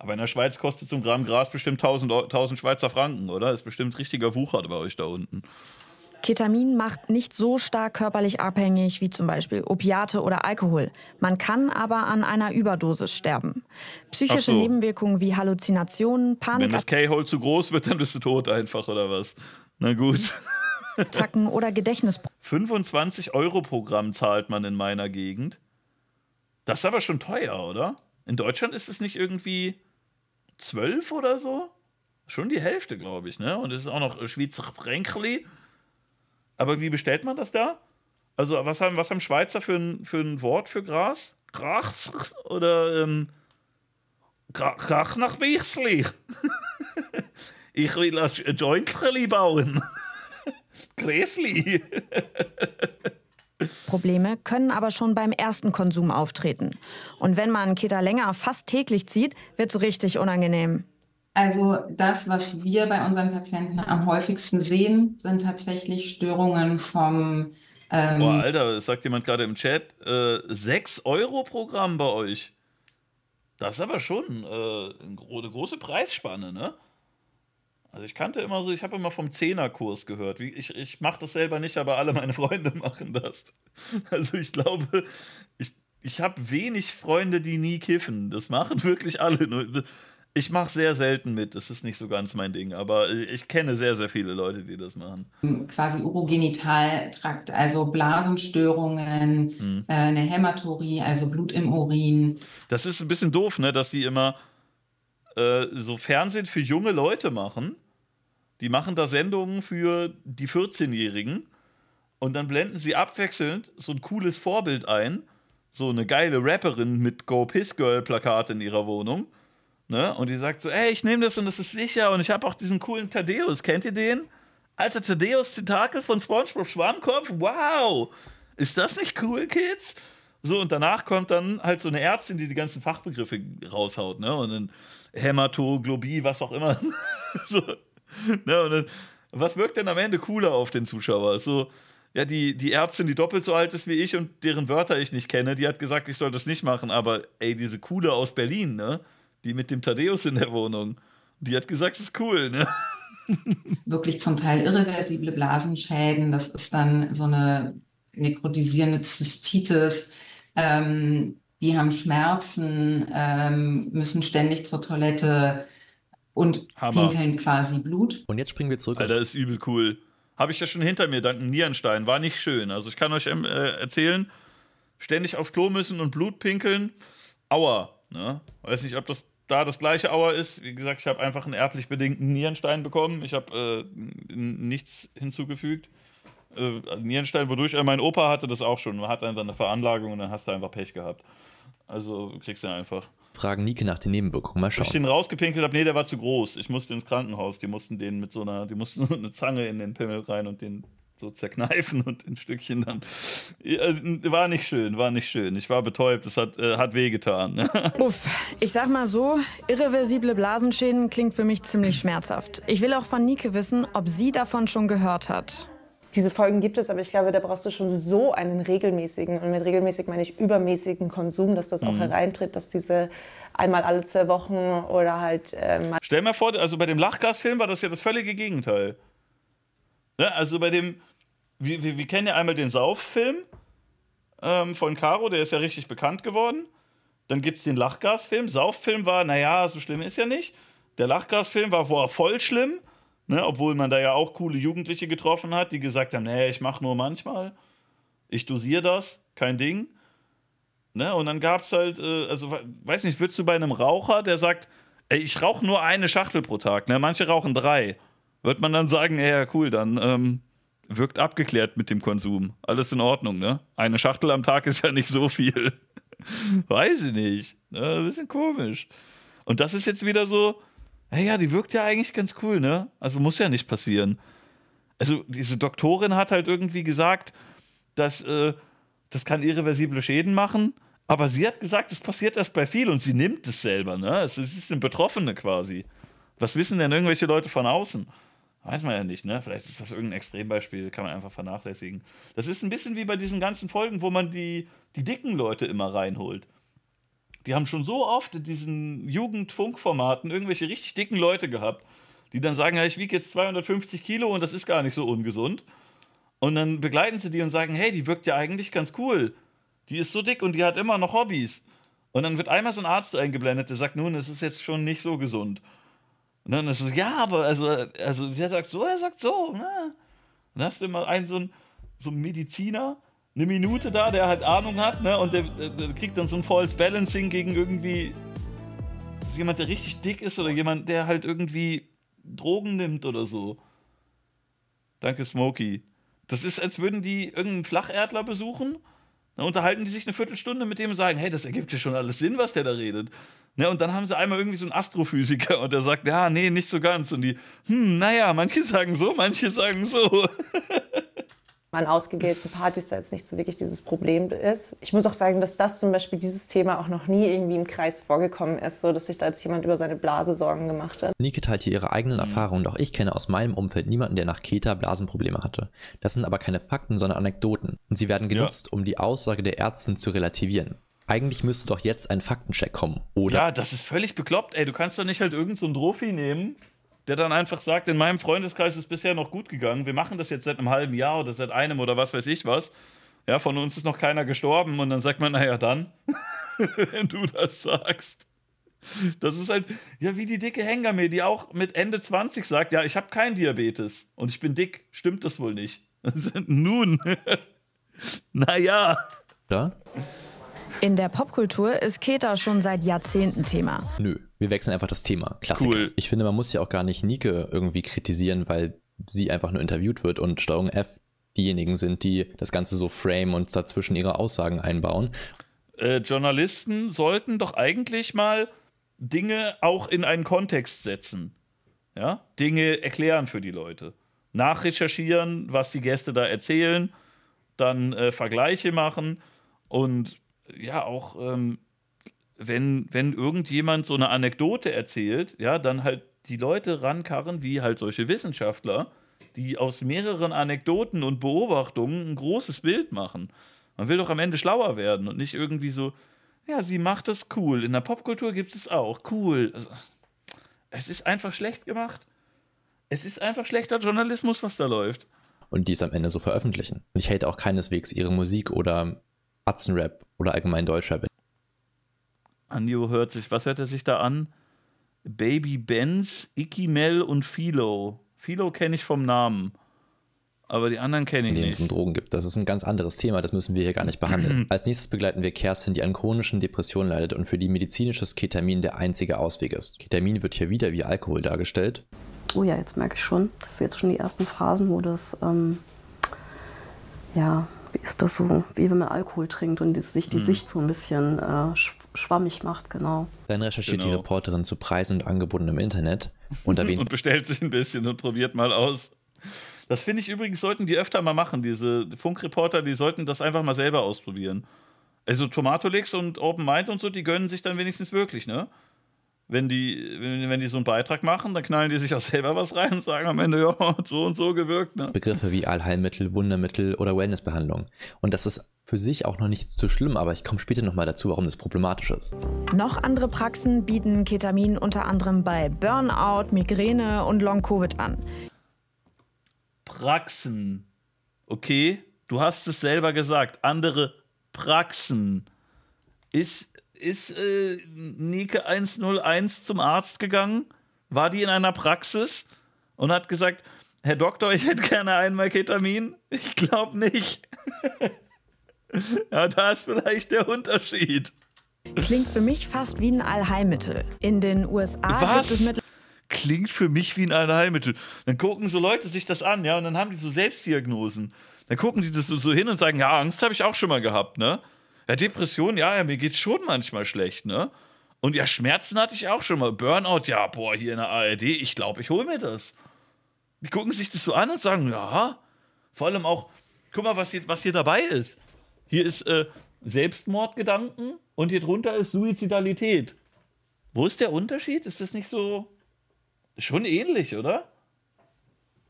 Aber in der Schweiz kostet so ein Gramm Gras bestimmt 1000, 1000 Schweizer Franken, oder? Ist bestimmt richtiger Wuchert bei euch da unten. Ketamin macht nicht so stark körperlich abhängig wie zum Beispiel Opiate oder Alkohol. Man kann aber an einer Überdosis sterben. Psychische so. Nebenwirkungen wie Halluzinationen, Panik. Wenn das K-Hole zu groß wird, dann bist du tot einfach oder was? Na gut. Tacken oder Gedächtnisprobleme. 25 Euro Programm zahlt man in meiner Gegend. Das ist aber schon teuer, oder? In Deutschland ist es nicht irgendwie 12 oder so? Schon die Hälfte, glaube ich, ne? Und es ist auch noch Schweizer Fränkli. Aber wie bestellt man das da? Also, was haben, was haben Schweizer für ein, für ein Wort für Gras? Grachs oder ähm, Grach nach Bichsli. ich will ein Jointchen bauen. Gräsli. Probleme können aber schon beim ersten Konsum auftreten. Und wenn man Keter länger fast täglich zieht, wird es richtig unangenehm. Also das, was wir bei unseren Patienten am häufigsten sehen, sind tatsächlich Störungen vom... Ähm, Boah, Alter, es sagt jemand gerade im Chat, äh, 6 Euro Programm bei euch. Das ist aber schon äh, eine große Preisspanne, ne? Also ich kannte immer so, ich habe immer vom Zehnerkurs gehört. ich ich mache das selber nicht, aber alle meine Freunde machen das. Also ich glaube, ich, ich habe wenig Freunde, die nie kiffen. Das machen wirklich alle. Ich mache sehr selten mit, das ist nicht so ganz mein Ding, aber äh, ich kenne sehr, sehr viele Leute, die das machen. Hm, quasi Urogenitaltrakt, also Blasenstörungen, hm. äh, eine Hämaturie, also Blut im Urin. Das ist ein bisschen doof, ne, dass die immer äh, so Fernsehen für junge Leute machen. Die machen da Sendungen für die 14-Jährigen und dann blenden sie abwechselnd so ein cooles Vorbild ein, so eine geile Rapperin mit Go Piss Girl Plakat in ihrer Wohnung Ne? Und die sagt so, ey, ich nehme das und das ist sicher und ich habe auch diesen coolen Thaddeus, kennt ihr den? Alter Thaddeus Zitakel von SpongeBob Schwarmkopf, wow! Ist das nicht cool, Kids? So, und danach kommt dann halt so eine Ärztin, die die ganzen Fachbegriffe raushaut, ne? Und dann Hämatoglobie, was auch immer. so, ne? Und dann, was wirkt denn am Ende cooler auf den Zuschauer? So, ja, die, die Ärztin, die doppelt so alt ist wie ich und deren Wörter ich nicht kenne, die hat gesagt, ich soll das nicht machen, aber ey, diese Coole aus Berlin, ne? die mit dem Thaddeus in der Wohnung. Die hat gesagt, das ist cool, ne? Wirklich zum Teil irreversible Blasenschäden. Das ist dann so eine nekrotisierende Zystitis. Ähm, die haben Schmerzen, ähm, müssen ständig zur Toilette und Hammer. pinkeln quasi Blut. Und jetzt springen wir zurück. Alter, ist übel cool. Habe ich ja schon hinter mir, dank Nierenstein. War nicht schön. Also ich kann euch ähm, äh, erzählen, ständig auf Klo müssen und Blut pinkeln. Aua, Ne? Weiß nicht, ob das da das gleiche Auer ist. Wie gesagt, ich habe einfach einen erblich bedingten Nierenstein bekommen. Ich habe äh, nichts hinzugefügt. Äh, also Nierenstein, wodurch äh, mein Opa hatte das auch schon. Man hat einfach eine Veranlagung und dann hast du einfach Pech gehabt. Also kriegst du einfach. Fragen Nike nach den Nebenwirkungen. Mal schauen. Ob ich den rausgepinkelt habe, nee, der war zu groß. Ich musste ins Krankenhaus. Die mussten den mit so einer, die mussten eine Zange in den Pimmel rein und den so zerkneifen und in Stückchen dann. War nicht schön, war nicht schön. Ich war betäubt, es hat, äh, hat wehgetan. Ne? Uff, ich sag mal so, irreversible Blasenschäden klingt für mich ziemlich schmerzhaft. Ich will auch von Nike wissen, ob sie davon schon gehört hat. Diese Folgen gibt es, aber ich glaube, da brauchst du schon so einen regelmäßigen, und mit regelmäßig meine ich übermäßigen Konsum, dass das auch mhm. hereintritt, dass diese einmal alle zwei Wochen oder halt. Ähm Stell mir vor, also bei dem Lachgasfilm war das ja das völlige Gegenteil. Ne? Also bei dem, wir, wir, wir kennen ja einmal den Sauffilm ähm, von Caro, der ist ja richtig bekannt geworden. Dann gibt es den Lachgasfilm. Sauffilm war, naja, so schlimm ist ja nicht. Der Lachgasfilm war, boah, voll schlimm. Ne, obwohl man da ja auch coole Jugendliche getroffen hat, die gesagt haben, nee, ich mache nur manchmal, ich dosiere das, kein Ding. Ne, und dann gab es halt, äh, also weiß nicht, würdest du bei einem Raucher, der sagt, ey, ich rauche nur eine Schachtel pro Tag, ne? manche rauchen drei, wird man dann sagen, ja cool, dann ähm, wirkt abgeklärt mit dem Konsum. Alles in Ordnung, ne? Eine Schachtel am Tag ist ja nicht so viel. Weiß ich nicht. Ne? Ein bisschen komisch. Und das ist jetzt wieder so, hey, ja, die wirkt ja eigentlich ganz cool, ne? Also muss ja nicht passieren. Also diese Doktorin hat halt irgendwie gesagt, dass äh, das kann irreversible Schäden machen, aber sie hat gesagt, es passiert erst bei viel und sie nimmt es selber, ne? Es, es ist eine Betroffene quasi. Was wissen denn irgendwelche Leute von außen? Weiß man ja nicht, ne? Vielleicht ist das irgendein Extrembeispiel, kann man einfach vernachlässigen. Das ist ein bisschen wie bei diesen ganzen Folgen, wo man die, die dicken Leute immer reinholt. Die haben schon so oft in diesen Jugendfunkformaten irgendwelche richtig dicken Leute gehabt, die dann sagen, ja, ich wiege jetzt 250 Kilo und das ist gar nicht so ungesund. Und dann begleiten sie die und sagen, hey, die wirkt ja eigentlich ganz cool. Die ist so dick und die hat immer noch Hobbys. Und dann wird einmal so ein Arzt eingeblendet, der sagt, nun, es ist jetzt schon nicht so gesund. Und dann ist es, ja, aber also, also der sagt so, er sagt so. Ne? Dann hast du immer einen so einen, so einen Mediziner, eine Minute da, der halt Ahnung hat, ne? Und der, der kriegt dann so ein False Balancing gegen irgendwie also jemand, der richtig dick ist oder jemand, der halt irgendwie Drogen nimmt oder so. Danke, Smokey. Das ist, als würden die irgendeinen Flacherdler besuchen dann unterhalten die sich eine Viertelstunde mit dem und sagen, hey, das ergibt ja schon alles Sinn, was der da redet. Ne, und dann haben sie einmal irgendwie so einen Astrophysiker und der sagt, ja, nee, nicht so ganz. Und die, hm, naja, manche sagen so, manche sagen so. an ausgewählten Partys da jetzt nicht so wirklich dieses Problem ist. Ich muss auch sagen, dass das zum Beispiel dieses Thema auch noch nie irgendwie im Kreis vorgekommen ist, so dass sich da jetzt jemand über seine Blase Sorgen gemacht hat. Nike teilt hier ihre eigenen mhm. Erfahrungen, doch ich kenne aus meinem Umfeld niemanden, der nach Keta Blasenprobleme hatte. Das sind aber keine Fakten, sondern Anekdoten. Und sie werden genutzt, ja. um die Aussage der Ärzten zu relativieren. Eigentlich müsste doch jetzt ein Faktencheck kommen, oder? Ja, das ist völlig bekloppt. Ey, du kannst doch nicht halt irgendeinen so Trophy nehmen der dann einfach sagt, in meinem Freundeskreis ist es bisher noch gut gegangen, wir machen das jetzt seit einem halben Jahr oder seit einem oder was weiß ich was. Ja, von uns ist noch keiner gestorben und dann sagt man, naja, dann, wenn du das sagst. Das ist halt, ja, wie die dicke Hengame, die auch mit Ende 20 sagt, ja, ich habe keinen Diabetes und ich bin dick, stimmt das wohl nicht. Nun, naja. Da? In der Popkultur ist Keter schon seit Jahrzehnten Thema. Nö, wir wechseln einfach das Thema. Klassiker. Cool. Ich finde, man muss ja auch gar nicht Nike irgendwie kritisieren, weil sie einfach nur interviewt wird und Steuerung F diejenigen sind, die das Ganze so frame und dazwischen ihre Aussagen einbauen. Äh, Journalisten sollten doch eigentlich mal Dinge auch in einen Kontext setzen. Ja? Dinge erklären für die Leute. Nachrecherchieren, was die Gäste da erzählen, dann äh, Vergleiche machen und ja auch, ähm, wenn, wenn irgendjemand so eine Anekdote erzählt, ja, dann halt die Leute rankarren, wie halt solche Wissenschaftler, die aus mehreren Anekdoten und Beobachtungen ein großes Bild machen. Man will doch am Ende schlauer werden und nicht irgendwie so, ja, sie macht das cool. In der Popkultur gibt es auch. Cool. Also, es ist einfach schlecht gemacht. Es ist einfach schlechter Journalismus, was da läuft. Und die es am Ende so veröffentlichen. Und ich hate auch keineswegs ihre Musik oder Atzenrap oder allgemein Deutschrap. Anjo hört sich, was hört er sich da an? Baby Benz, Icky Mel und Philo. Philo kenne ich vom Namen. Aber die anderen kenne ich in Denen es um Drogen gibt. Das ist ein ganz anderes Thema, das müssen wir hier gar nicht behandeln. Als nächstes begleiten wir Kerstin, die an chronischen Depressionen leidet und für die medizinisches Ketamin der einzige Ausweg ist. Ketamin wird hier wieder wie Alkohol dargestellt. Oh ja, jetzt merke ich schon. Das sind jetzt schon die ersten Phasen, wo das ähm, ja, wie ist das so, wie wenn man Alkohol trinkt und sich die hm. Sicht so ein bisschen äh, schwammig macht, genau. Dann recherchiert genau. die Reporterin zu Preisen und Angeboten im Internet und erwähnt. und bestellt sich ein bisschen und probiert mal aus. Das finde ich übrigens, sollten die öfter mal machen, diese Funkreporter, die sollten das einfach mal selber ausprobieren. Also Tomatolix und Open Mind und so, die gönnen sich dann wenigstens wirklich, ne? wenn die, wenn, wenn die so einen Beitrag machen, dann knallen die sich auch selber was rein und sagen am Ende, ja, hat so und so gewirkt. Ne? Begriffe wie Allheilmittel, Wundermittel oder Wellnessbehandlung. Und das ist für sich auch noch nicht so schlimm, aber ich komme später nochmal dazu, warum das problematisch ist. Noch andere Praxen bieten Ketamin unter anderem bei Burnout, Migräne und Long-Covid an. Praxen. Okay, du hast es selber gesagt. Andere Praxen. Ist ist äh, Nike 101 zum Arzt gegangen, war die in einer Praxis und hat gesagt, Herr Doktor, ich hätte gerne einmal Ketamin. Ich glaube nicht. ja, da ist vielleicht der Unterschied. Klingt für mich fast wie ein Allheilmittel. In den USA Was? gibt es mittlerweile klingt für mich wie ein Allheilmittel. Dann gucken so Leute sich das an, ja, und dann haben die so Selbstdiagnosen. Dann gucken die das so hin und sagen, ja, Angst habe ich auch schon mal gehabt, ne? Ja, Depression, ja, ja, mir geht's schon manchmal schlecht, ne? Und ja, Schmerzen hatte ich auch schon mal. Burnout, ja, boah, hier in der ARD, ich glaube, ich hole mir das. Die gucken sich das so an und sagen, ja. Vor allem auch, guck mal, was hier, was hier dabei ist. Hier ist äh, Selbstmordgedanken und hier drunter ist Suizidalität. Wo ist der Unterschied? Ist das nicht so schon ähnlich, oder?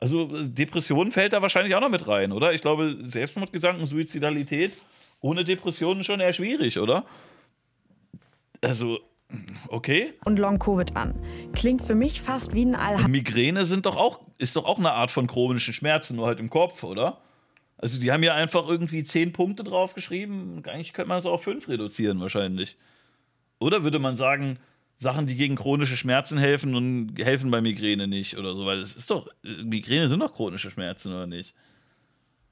Also äh, Depression fällt da wahrscheinlich auch noch mit rein, oder? Ich glaube, Selbstmordgedanken, Suizidalität ohne Depressionen schon eher schwierig, oder? Also, okay. Und Long-Covid an. Klingt für mich fast wie ein Allheil. Migräne sind doch auch, ist doch auch eine Art von chronischen Schmerzen, nur halt im Kopf, oder? Also, die haben ja einfach irgendwie zehn Punkte draufgeschrieben. Eigentlich könnte man es auf fünf reduzieren, wahrscheinlich. Oder würde man sagen, Sachen, die gegen chronische Schmerzen helfen und helfen bei Migräne nicht oder so? Weil es ist doch, Migräne sind doch chronische Schmerzen, oder nicht?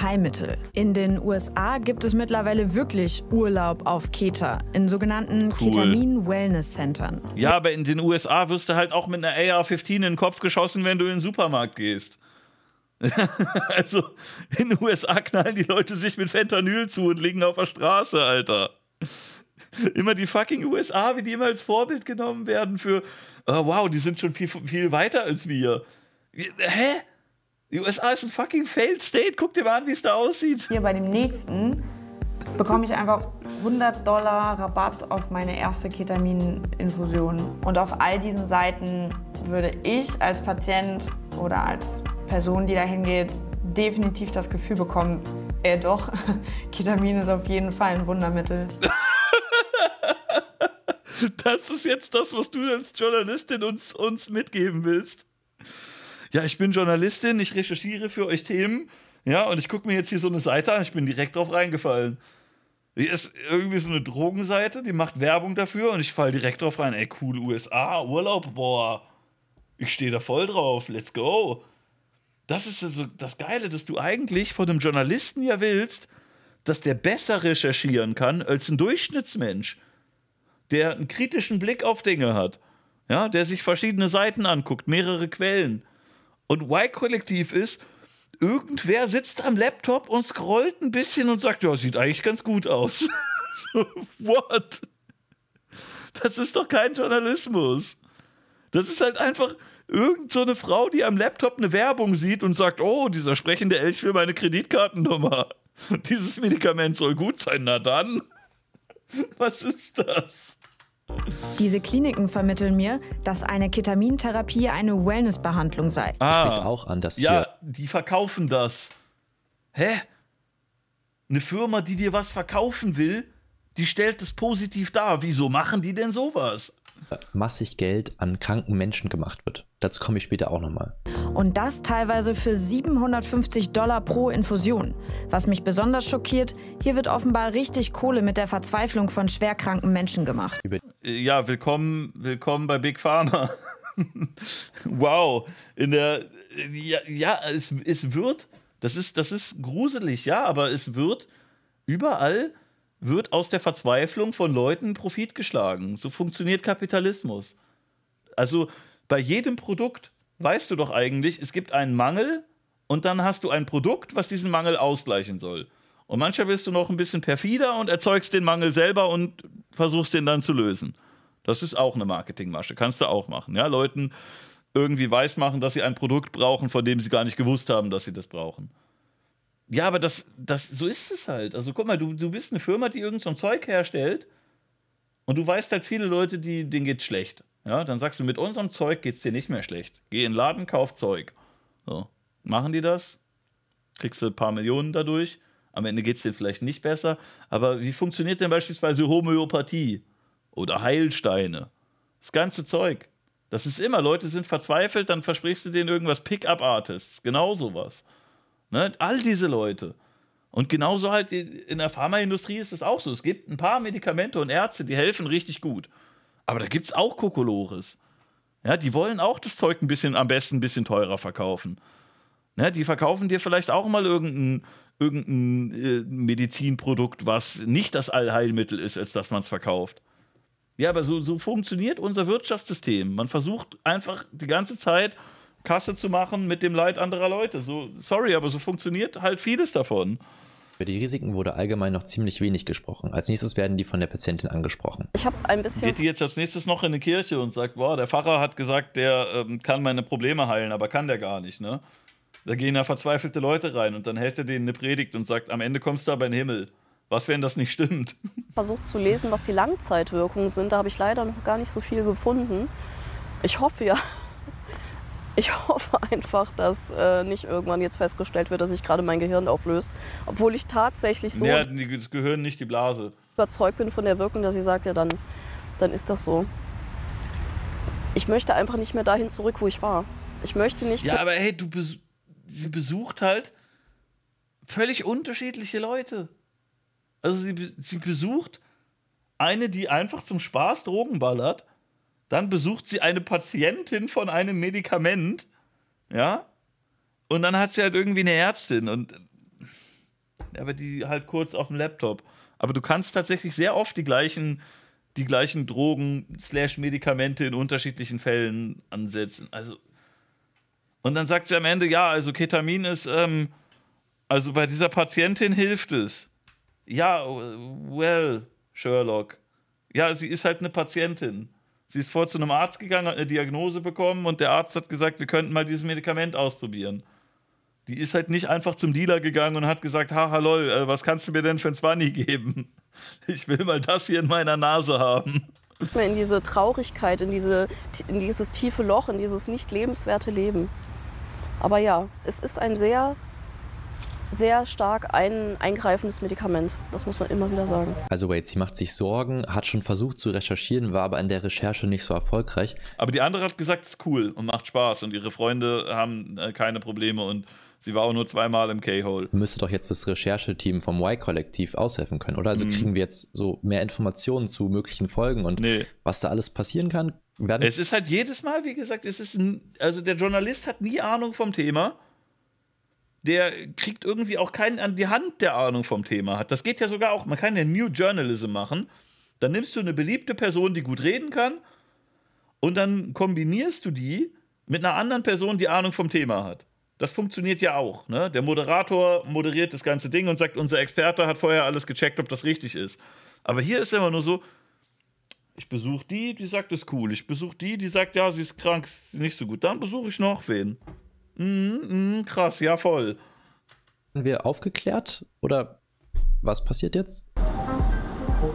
Heilmittel. In den USA gibt es mittlerweile wirklich Urlaub auf Keta, in sogenannten cool. Ketamin-Wellness-Centern. Ja, aber in den USA wirst du halt auch mit einer AR-15 in den Kopf geschossen, wenn du in den Supermarkt gehst. also in den USA knallen die Leute sich mit Fentanyl zu und liegen auf der Straße, Alter. Immer die fucking USA, wie die immer als Vorbild genommen werden für, oh, wow, die sind schon viel, viel weiter als wir. Hä? Die USA ist ein fucking failed state. Guck dir mal an, wie es da aussieht. Hier bei dem nächsten bekomme ich einfach 100 Dollar Rabatt auf meine erste Ketamininfusion. Und auf all diesen Seiten würde ich als Patient oder als Person, die da hingeht, definitiv das Gefühl bekommen, äh doch, Ketamin ist auf jeden Fall ein Wundermittel. das ist jetzt das, was du als Journalistin uns, uns mitgeben willst ja, ich bin Journalistin, ich recherchiere für euch Themen, ja, und ich gucke mir jetzt hier so eine Seite an, ich bin direkt drauf reingefallen. Hier ist irgendwie so eine Drogenseite, die macht Werbung dafür und ich falle direkt drauf rein. Ey, cool, USA, Urlaub, boah, ich stehe da voll drauf, let's go. Das ist also das Geile, dass du eigentlich von einem Journalisten ja willst, dass der besser recherchieren kann als ein Durchschnittsmensch, der einen kritischen Blick auf Dinge hat, ja, der sich verschiedene Seiten anguckt, mehrere Quellen. Und Y-Kollektiv ist, irgendwer sitzt am Laptop und scrollt ein bisschen und sagt, ja, sieht eigentlich ganz gut aus. so, what? Das ist doch kein Journalismus. Das ist halt einfach irgend so eine Frau, die am Laptop eine Werbung sieht und sagt, oh, dieser sprechende Elch will meine Kreditkartennummer. Dieses Medikament soll gut sein, na dann. Was ist das? Diese Kliniken vermitteln mir, dass eine Ketamintherapie eine Wellnessbehandlung sei. Ah, das spricht auch an, dass Ja, hier. die verkaufen das. Hä? Eine Firma, die dir was verkaufen will, die stellt es positiv dar. Wieso machen die denn sowas? massig Geld an kranken Menschen gemacht wird. Dazu komme ich später auch nochmal. Und das teilweise für 750 Dollar pro Infusion. Was mich besonders schockiert, hier wird offenbar richtig Kohle mit der Verzweiflung von schwerkranken Menschen gemacht. Ja, willkommen, willkommen bei Big Pharma. wow, in der ja, ja es, es wird, das ist, das ist gruselig, ja, aber es wird überall wird aus der Verzweiflung von Leuten Profit geschlagen. So funktioniert Kapitalismus. Also bei jedem Produkt weißt du doch eigentlich, es gibt einen Mangel und dann hast du ein Produkt, was diesen Mangel ausgleichen soll. Und manchmal bist du noch ein bisschen perfider und erzeugst den Mangel selber und versuchst den dann zu lösen. Das ist auch eine Marketingmasche, kannst du auch machen. Ja, Leuten irgendwie weismachen, dass sie ein Produkt brauchen, von dem sie gar nicht gewusst haben, dass sie das brauchen. Ja, aber das, das, so ist es halt. Also guck mal, du, du bist eine Firma, die irgend so ein Zeug herstellt und du weißt halt viele Leute, die, denen geht's schlecht. Ja, dann sagst du, mit unserem Zeug geht's dir nicht mehr schlecht. Geh in den Laden, kauf Zeug. So. Machen die das? Kriegst du ein paar Millionen dadurch? Am Ende geht's dir vielleicht nicht besser. Aber wie funktioniert denn beispielsweise Homöopathie oder Heilsteine? Das ganze Zeug. Das ist immer, Leute sind verzweifelt, dann versprichst du denen irgendwas Pickup-Artists, genau sowas. Ne? All diese Leute. Und genauso halt in der Pharmaindustrie ist es auch so. Es gibt ein paar Medikamente und Ärzte, die helfen richtig gut. Aber da gibt es auch Kokolores. Ja, die wollen auch das Zeug ein bisschen, am besten ein bisschen teurer verkaufen. Ja, ne, die verkaufen dir vielleicht auch mal irgendein, irgendein äh, Medizinprodukt, was nicht das Allheilmittel ist, als dass man es verkauft. Ja, aber so, so funktioniert unser Wirtschaftssystem. Man versucht einfach die ganze Zeit Kasse zu machen mit dem Leid anderer Leute. So, sorry, aber so funktioniert halt vieles davon. Über die Risiken wurde allgemein noch ziemlich wenig gesprochen. Als nächstes werden die von der Patientin angesprochen. Ich habe ein bisschen. Geht die jetzt als nächstes noch in eine Kirche und sagt, boah, der Pfarrer hat gesagt, der ähm, kann meine Probleme heilen, aber kann der gar nicht, ne? Da gehen ja verzweifelte Leute rein und dann hält er denen eine Predigt und sagt, am Ende kommst du aber in den Himmel. Was, wenn das nicht stimmt? Versucht zu lesen, was die Langzeitwirkungen sind. Da habe ich leider noch gar nicht so viel gefunden. Ich hoffe ja, ich hoffe einfach, dass äh, nicht irgendwann jetzt festgestellt wird, dass sich gerade mein Gehirn auflöst. Obwohl ich tatsächlich so ja, das Gehirn, nicht die Blase. überzeugt bin von der Wirkung, dass sie sagt, ja, dann, dann ist das so. Ich möchte einfach nicht mehr dahin zurück, wo ich war. Ich möchte nicht. Ja, aber hey, du bes sie besucht halt völlig unterschiedliche Leute. Also sie, sie besucht eine, die einfach zum Spaß Drogen ballert dann besucht sie eine Patientin von einem Medikament, ja. Und dann hat sie halt irgendwie eine Ärztin und äh, aber die halt kurz auf dem Laptop. Aber du kannst tatsächlich sehr oft die gleichen, die gleichen Drogen slash Medikamente in unterschiedlichen Fällen ansetzen. Also und dann sagt sie am Ende, ja, also Ketamin ist, ähm, also bei dieser Patientin hilft es. Ja, well, Sherlock. Ja, sie ist halt eine Patientin. Sie ist vor zu einem Arzt gegangen, hat eine Diagnose bekommen und der Arzt hat gesagt, wir könnten mal dieses Medikament ausprobieren. Die ist halt nicht einfach zum Dealer gegangen und hat gesagt, haha lol, äh, was kannst du mir denn für ein Zwanni geben? Ich will mal das hier in meiner Nase haben. In diese Traurigkeit, in, diese, in dieses tiefe Loch, in dieses nicht lebenswerte Leben. Aber ja, es ist ein sehr sehr stark ein eingreifendes Medikament. Das muss man immer wieder sagen. Also Wade, sie macht sich Sorgen, hat schon versucht zu recherchieren, war aber in der Recherche nicht so erfolgreich. Aber die andere hat gesagt, es ist cool und macht Spaß und ihre Freunde haben äh, keine Probleme und Sie war auch nur zweimal im K-Hole. Müsste doch jetzt das Rechercheteam vom Y-Kollektiv aushelfen können, oder? Also mhm. kriegen wir jetzt so mehr Informationen zu möglichen Folgen und nee. was da alles passieren kann? Werden es ist halt jedes Mal, wie gesagt, es ist ein, also der Journalist hat nie Ahnung vom Thema der kriegt irgendwie auch keinen an die Hand, der Ahnung vom Thema hat. Das geht ja sogar auch, man kann ja New Journalism machen. Dann nimmst du eine beliebte Person, die gut reden kann, und dann kombinierst du die mit einer anderen Person, die Ahnung vom Thema hat. Das funktioniert ja auch. Ne? Der Moderator moderiert das ganze Ding und sagt, unser Experte hat vorher alles gecheckt, ob das richtig ist. Aber hier ist immer nur so, ich besuche die, die sagt, es ist cool. Ich besuche die, die sagt, ja, sie ist krank, ist nicht so gut. Dann besuche ich noch wen. Mm, mm, krass, ja voll. Haben wir aufgeklärt oder was passiert jetzt?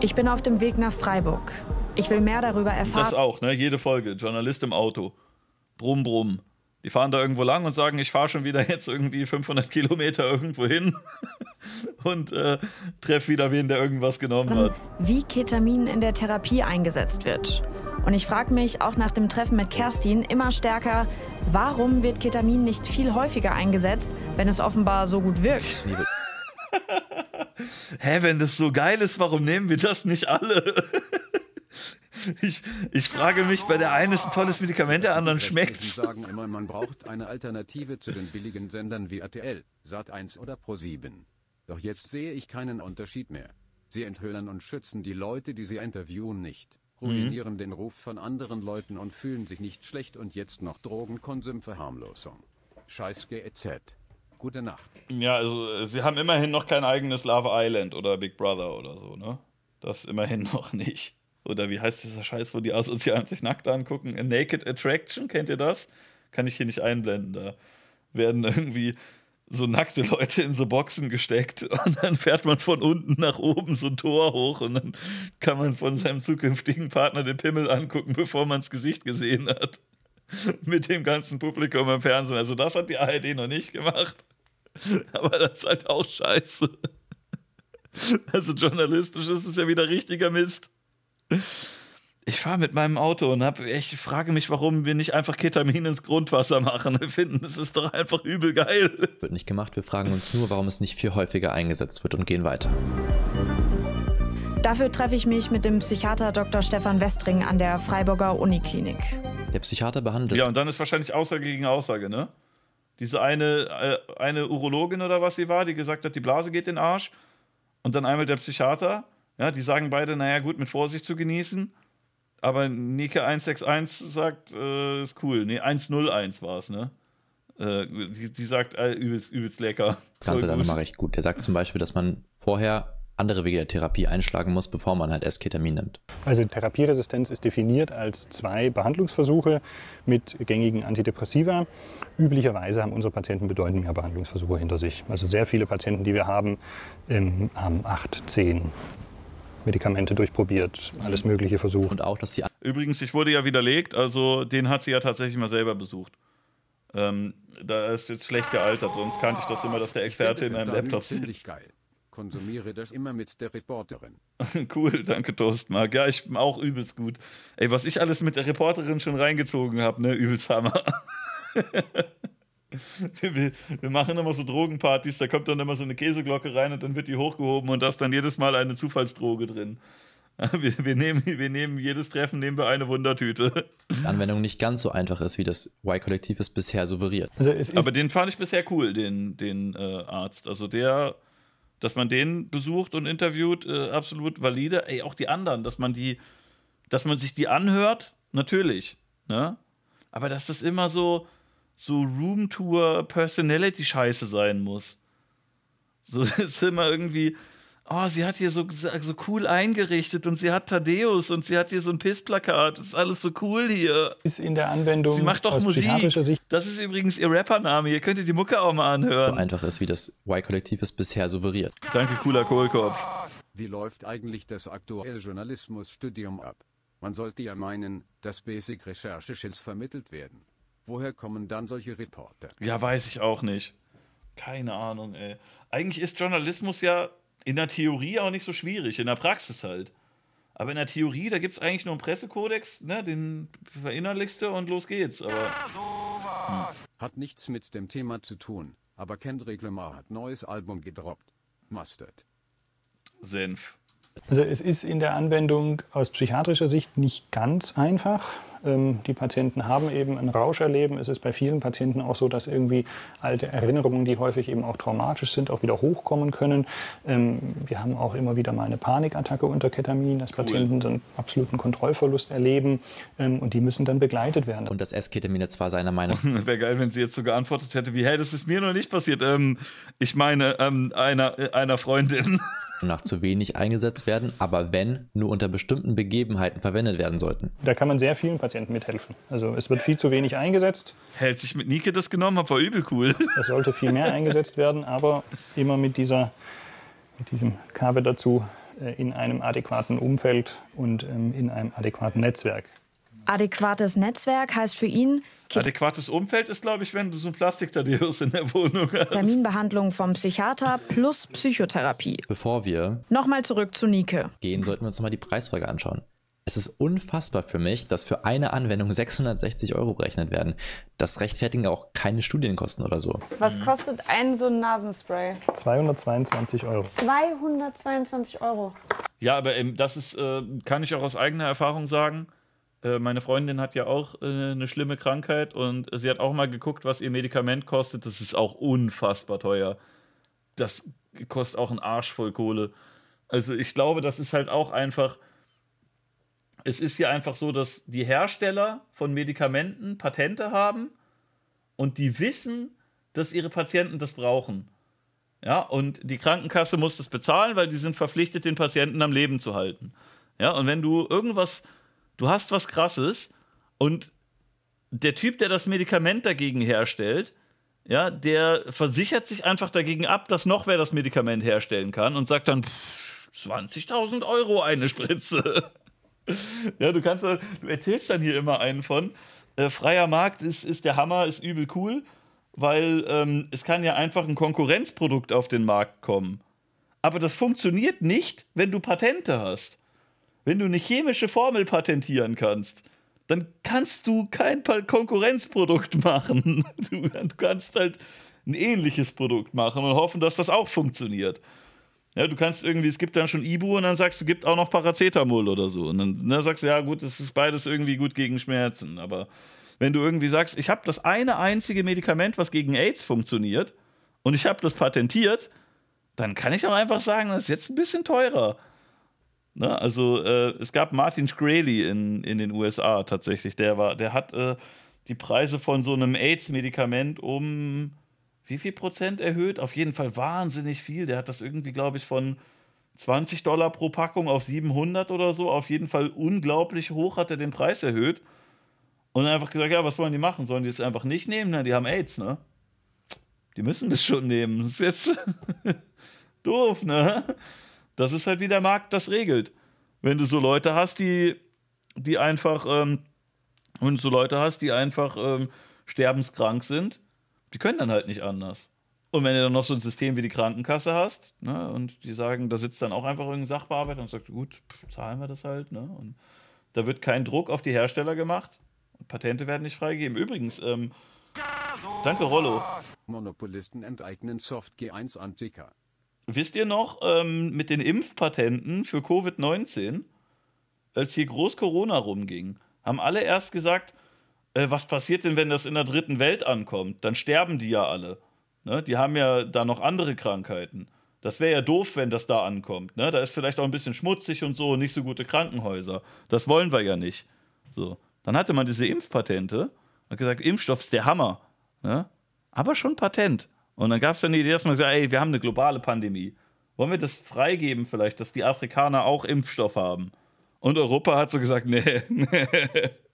Ich bin auf dem Weg nach Freiburg. Ich will mehr darüber erfahren. Das auch, ne? Jede Folge. Journalist im Auto. Brumm, brumm. Die fahren da irgendwo lang und sagen, ich fahre schon wieder jetzt irgendwie 500 Kilometer irgendwo hin und äh, treffe wieder wen, der irgendwas genommen ähm, hat. Wie Ketamin in der Therapie eingesetzt wird und ich frage mich auch nach dem Treffen mit Kerstin immer stärker, warum wird Ketamin nicht viel häufiger eingesetzt, wenn es offenbar so gut wirkt? Hä, wenn das so geil ist, warum nehmen wir das nicht alle? Ich, ich, frage mich, bei der einen ist ein tolles Medikament, der anderen schmeckt's. Sie sagen immer, man braucht eine Alternative zu den billigen Sendern wie RTL, Sat1 oder Pro7. Doch jetzt sehe ich keinen Unterschied mehr. Sie enthüllen und schützen die Leute, die sie interviewen, nicht ruinieren mhm. den Ruf von anderen Leuten und fühlen sich nicht schlecht und jetzt noch Drogenkonsum, Verharmlosung. Scheiß GEZ. Gute Nacht. Ja, also äh, sie haben immerhin noch kein eigenes Love Island oder Big Brother oder so, ne? Das immerhin noch nicht. Oder wie heißt dieser Scheiß, wo die Asozialen sich nackt angucken? A Naked Attraction, kennt ihr das? Kann ich hier nicht einblenden. Da werden irgendwie so nackte Leute in so Boxen gesteckt und dann fährt man von unten nach oben so ein Tor hoch und dann kann man von seinem zukünftigen Partner den Pimmel angucken, bevor man das Gesicht gesehen hat. Mit dem ganzen Publikum im Fernsehen. Also das hat die ARD noch nicht gemacht. Aber das ist halt auch scheiße. Also journalistisch ist es ja wieder richtiger Mist ich fahre mit meinem Auto und hab, ich frage mich, warum wir nicht einfach Ketamin ins Grundwasser machen. Wir finden, es ist doch einfach übel geil. Wird nicht gemacht. Wir fragen uns nur, warum es nicht viel häufiger eingesetzt wird und gehen weiter. Dafür treffe ich mich mit dem Psychiater Dr. Stefan Westring an der Freiburger Uniklinik. Der Psychiater behandelt. Ja, und dann ist wahrscheinlich Aussage gegen Aussage, ne? Diese eine, äh, eine Urologin oder was sie war, die gesagt hat, die Blase geht in den Arsch. Und dann einmal der Psychiater. Ja, die sagen beide, naja, gut, mit Vorsicht zu genießen. Aber Nike 161 sagt, äh, ist cool. Nee, 101 war es, ne? Äh, die, die, sagt, äh, übelst, übelst lecker. Das Ganze dann immer recht gut. Der sagt zum Beispiel, dass man vorher andere Wege der Therapie einschlagen muss, bevor man halt S-Ketamin nimmt. Also Therapieresistenz ist definiert als zwei Behandlungsversuche mit gängigen Antidepressiva. Üblicherweise haben unsere Patienten bedeutend mehr Behandlungsversuche hinter sich. Also sehr viele Patienten, die wir haben, ähm, haben 8, 10 Medikamente durchprobiert, alles Mögliche versucht. Und auch, dass die. Übrigens, ich wurde ja widerlegt, also den hat sie ja tatsächlich mal selber besucht. Ähm, da ist jetzt schlecht gealtert, sonst kannte ich das immer, dass der Experte in einem Laptop sitzt. geil. Konsumiere das immer mit der Reporterin. cool, danke Toastmark. Ja, ich bin auch übelst gut. Ey, was ich alles mit der Reporterin schon reingezogen habe, ne? Übelst Hammer. wir, wir, machen immer so Drogenpartys, da kommt dann immer so eine Käseglocke rein und dann wird die hochgehoben und da ist dann jedes Mal eine Zufallsdroge drin. Wir, wir, nehmen, wir nehmen jedes Treffen nehmen wir eine Wundertüte. Die Anwendung nicht ganz so einfach ist, wie das Y-Kollektiv es bisher suggeriert. Also Aber den fand ich bisher cool, den, den äh, Arzt. Also der, dass man den besucht und interviewt, äh, absolut valide. Ey, auch die anderen, dass man die, dass man sich die anhört, natürlich. Ne? Aber dass das immer so, so Roomtour-Personality-Scheiße sein muss. So ist immer irgendwie, oh, sie hat hier so, so cool eingerichtet und sie hat Thaddeus und sie hat hier so ein Pissplakat. Das ist alles so cool hier. Ist in der Anwendung. Sie macht doch Musik. Das ist übrigens ihr Rappername. Ihr könntet die Mucke auch mal anhören. So einfach ist, wie das Y-Kollektiv es bisher suggeriert. Danke, cooler Kohlkopf. Wie läuft eigentlich das aktuelle Journalismusstudium ab? Man sollte ja meinen, dass Basic-Recherche-Shits vermittelt werden. Woher kommen dann solche Reporter? Ja, weiß ich auch nicht. Keine Ahnung, ey. Eigentlich ist Journalismus ja in der Theorie auch nicht so schwierig, in der Praxis halt. Aber in der Theorie, da gibt es eigentlich nur einen Pressekodex, ne, den verinnerlichst du und los geht's. Aber, hm. Hat nichts mit dem Thema zu tun, aber Kendrick Lamar hat neues Album gedroppt. Mustard. Senf. Also es ist in der Anwendung aus psychiatrischer Sicht nicht ganz einfach. Ähm, die Patienten haben eben ein Rauscherleben. Es ist bei vielen Patienten auch so, dass irgendwie alte Erinnerungen, die häufig eben auch traumatisch sind, auch wieder hochkommen können. Ähm, wir haben auch immer wieder mal eine Panikattacke unter Ketamin, dass cool. Patienten so einen absoluten Kontrollverlust erleben ähm, und die müssen dann begleitet werden. Und das S-Ketamin jetzt war seiner Meinung. Wäre geil, wenn sie jetzt so geantwortet hätte, wie, hey, das ist mir noch nicht passiert. ich meine, einer, äh, einer Freundin. Meinung nach zu wenig eingesetzt werden, aber wenn, nur unter bestimmten Begebenheiten verwendet werden sollten. Da kann man sehr vielen Patienten mithelfen. Also es wird viel zu wenig eingesetzt. Hält sich mit Nike das genommen habe, war übel cool. Es sollte viel mehr eingesetzt werden, aber immer mit, dieser, mit diesem Kave dazu äh, in einem adäquaten Umfeld und ähm, in einem adäquaten Netzwerk. Adäquates Netzwerk heißt für ihn. Adäquates Umfeld ist, glaube ich, wenn du so einen Plastiktadius in der Wohnung hast. Terminbehandlung vom Psychiater plus Psychotherapie. Bevor wir. Nochmal zurück zu Nike. Gehen, sollten wir uns nochmal die Preisfrage anschauen. Es ist unfassbar für mich, dass für eine Anwendung 660 Euro berechnet werden. Das rechtfertigen auch keine Studienkosten oder so. Was kostet ein so ein Nasenspray? 222 Euro. 222 Euro. Ja, aber ähm, das ist, äh, kann ich auch aus eigener Erfahrung sagen. Äh, meine Freundin hat ja auch äh, eine schlimme Krankheit und sie hat auch mal geguckt, was ihr Medikament kostet. Das ist auch unfassbar teuer. Das kostet auch einen Arsch voll Kohle. Also ich glaube, das ist halt auch einfach. Es ist ja einfach so, dass die Hersteller von Medikamenten Patente haben und die wissen, dass ihre Patienten das brauchen. Ja, und die Krankenkasse muss das bezahlen, weil die sind verpflichtet, den Patienten am Leben zu halten. Ja, und wenn du irgendwas du hast was Krasses und der Typ, der das Medikament dagegen herstellt, ja, der versichert sich einfach dagegen ab, dass noch wer das Medikament herstellen kann und sagt dann 20.000 Euro eine Spritze. ja, du kannst, du erzählst dann hier immer einen von. Äh, freier Markt ist, ist der Hammer, ist übel cool, weil ähm, es kann ja einfach ein Konkurrenzprodukt auf den Markt kommen. Aber das funktioniert nicht, wenn du Patente hast. Wenn du eine chemische Formel patentieren kannst, dann kannst du kein Konkurrenzprodukt machen. Du kannst halt ein ähnliches Produkt machen und hoffen, dass das auch funktioniert. Ja, du kannst irgendwie, es gibt dann schon Ibu und dann sagst du, gibt auch noch Paracetamol oder so. Und dann, dann sagst du, ja gut, es ist beides irgendwie gut gegen Schmerzen. Aber wenn du irgendwie sagst, ich habe das eine einzige Medikament, was gegen AIDS funktioniert und ich habe das patentiert, dann kann ich auch einfach sagen, das ist jetzt ein bisschen teurer. Ne? Also äh, es gab Martin Shkreli in, in den USA tatsächlich, der war, der hat äh, die Preise von so einem AIDS-Medikament um wie viel Prozent erhöht? Auf jeden Fall wahnsinnig viel. Der hat das irgendwie, glaube ich, von 20 Dollar pro Packung auf 700 oder so. Auf jeden Fall unglaublich hoch hat er den Preis erhöht. Und einfach gesagt, ja, was wollen die machen? Sollen die es einfach nicht nehmen? Na, die haben AIDS, ne? Die müssen das schon nehmen. Das ist jetzt doof, ne? Das ist halt, wie der Markt das regelt. Wenn du so Leute hast, die, die einfach, ähm, wenn du so Leute hast, die einfach ähm, sterbenskrank sind, die können dann halt nicht anders. Und wenn du dann noch so ein System wie die Krankenkasse hast, ne, und die sagen, da sitzt dann auch einfach irgendein Sachbearbeiter und sagt, gut, pff, zahlen wir das halt, ne? Und da wird kein Druck auf die Hersteller gemacht. Patente werden nicht freigegeben. Übrigens, ähm, danke Rollo. Monopolisten enteignen Soft G1 Antiker. Wisst ihr noch ähm, mit den Impfpatenten für Covid-19, als hier groß Corona rumging, haben alle erst gesagt, äh, was passiert denn, wenn das in der dritten Welt ankommt? Dann sterben die ja alle. Ne? Die haben ja da noch andere Krankheiten. Das wäre ja doof, wenn das da ankommt. Ne? Da ist vielleicht auch ein bisschen schmutzig und so, nicht so gute Krankenhäuser. Das wollen wir ja nicht. So. Dann hatte man diese Impfpatente und gesagt, Impfstoff ist der Hammer. Ne? Aber schon Patent. Und dann gab es dann die Idee, dass man sagt, ey, wir haben eine globale Pandemie. Wollen wir das freigeben vielleicht, dass die Afrikaner auch Impfstoff haben? Und Europa hat so gesagt, nee, nee,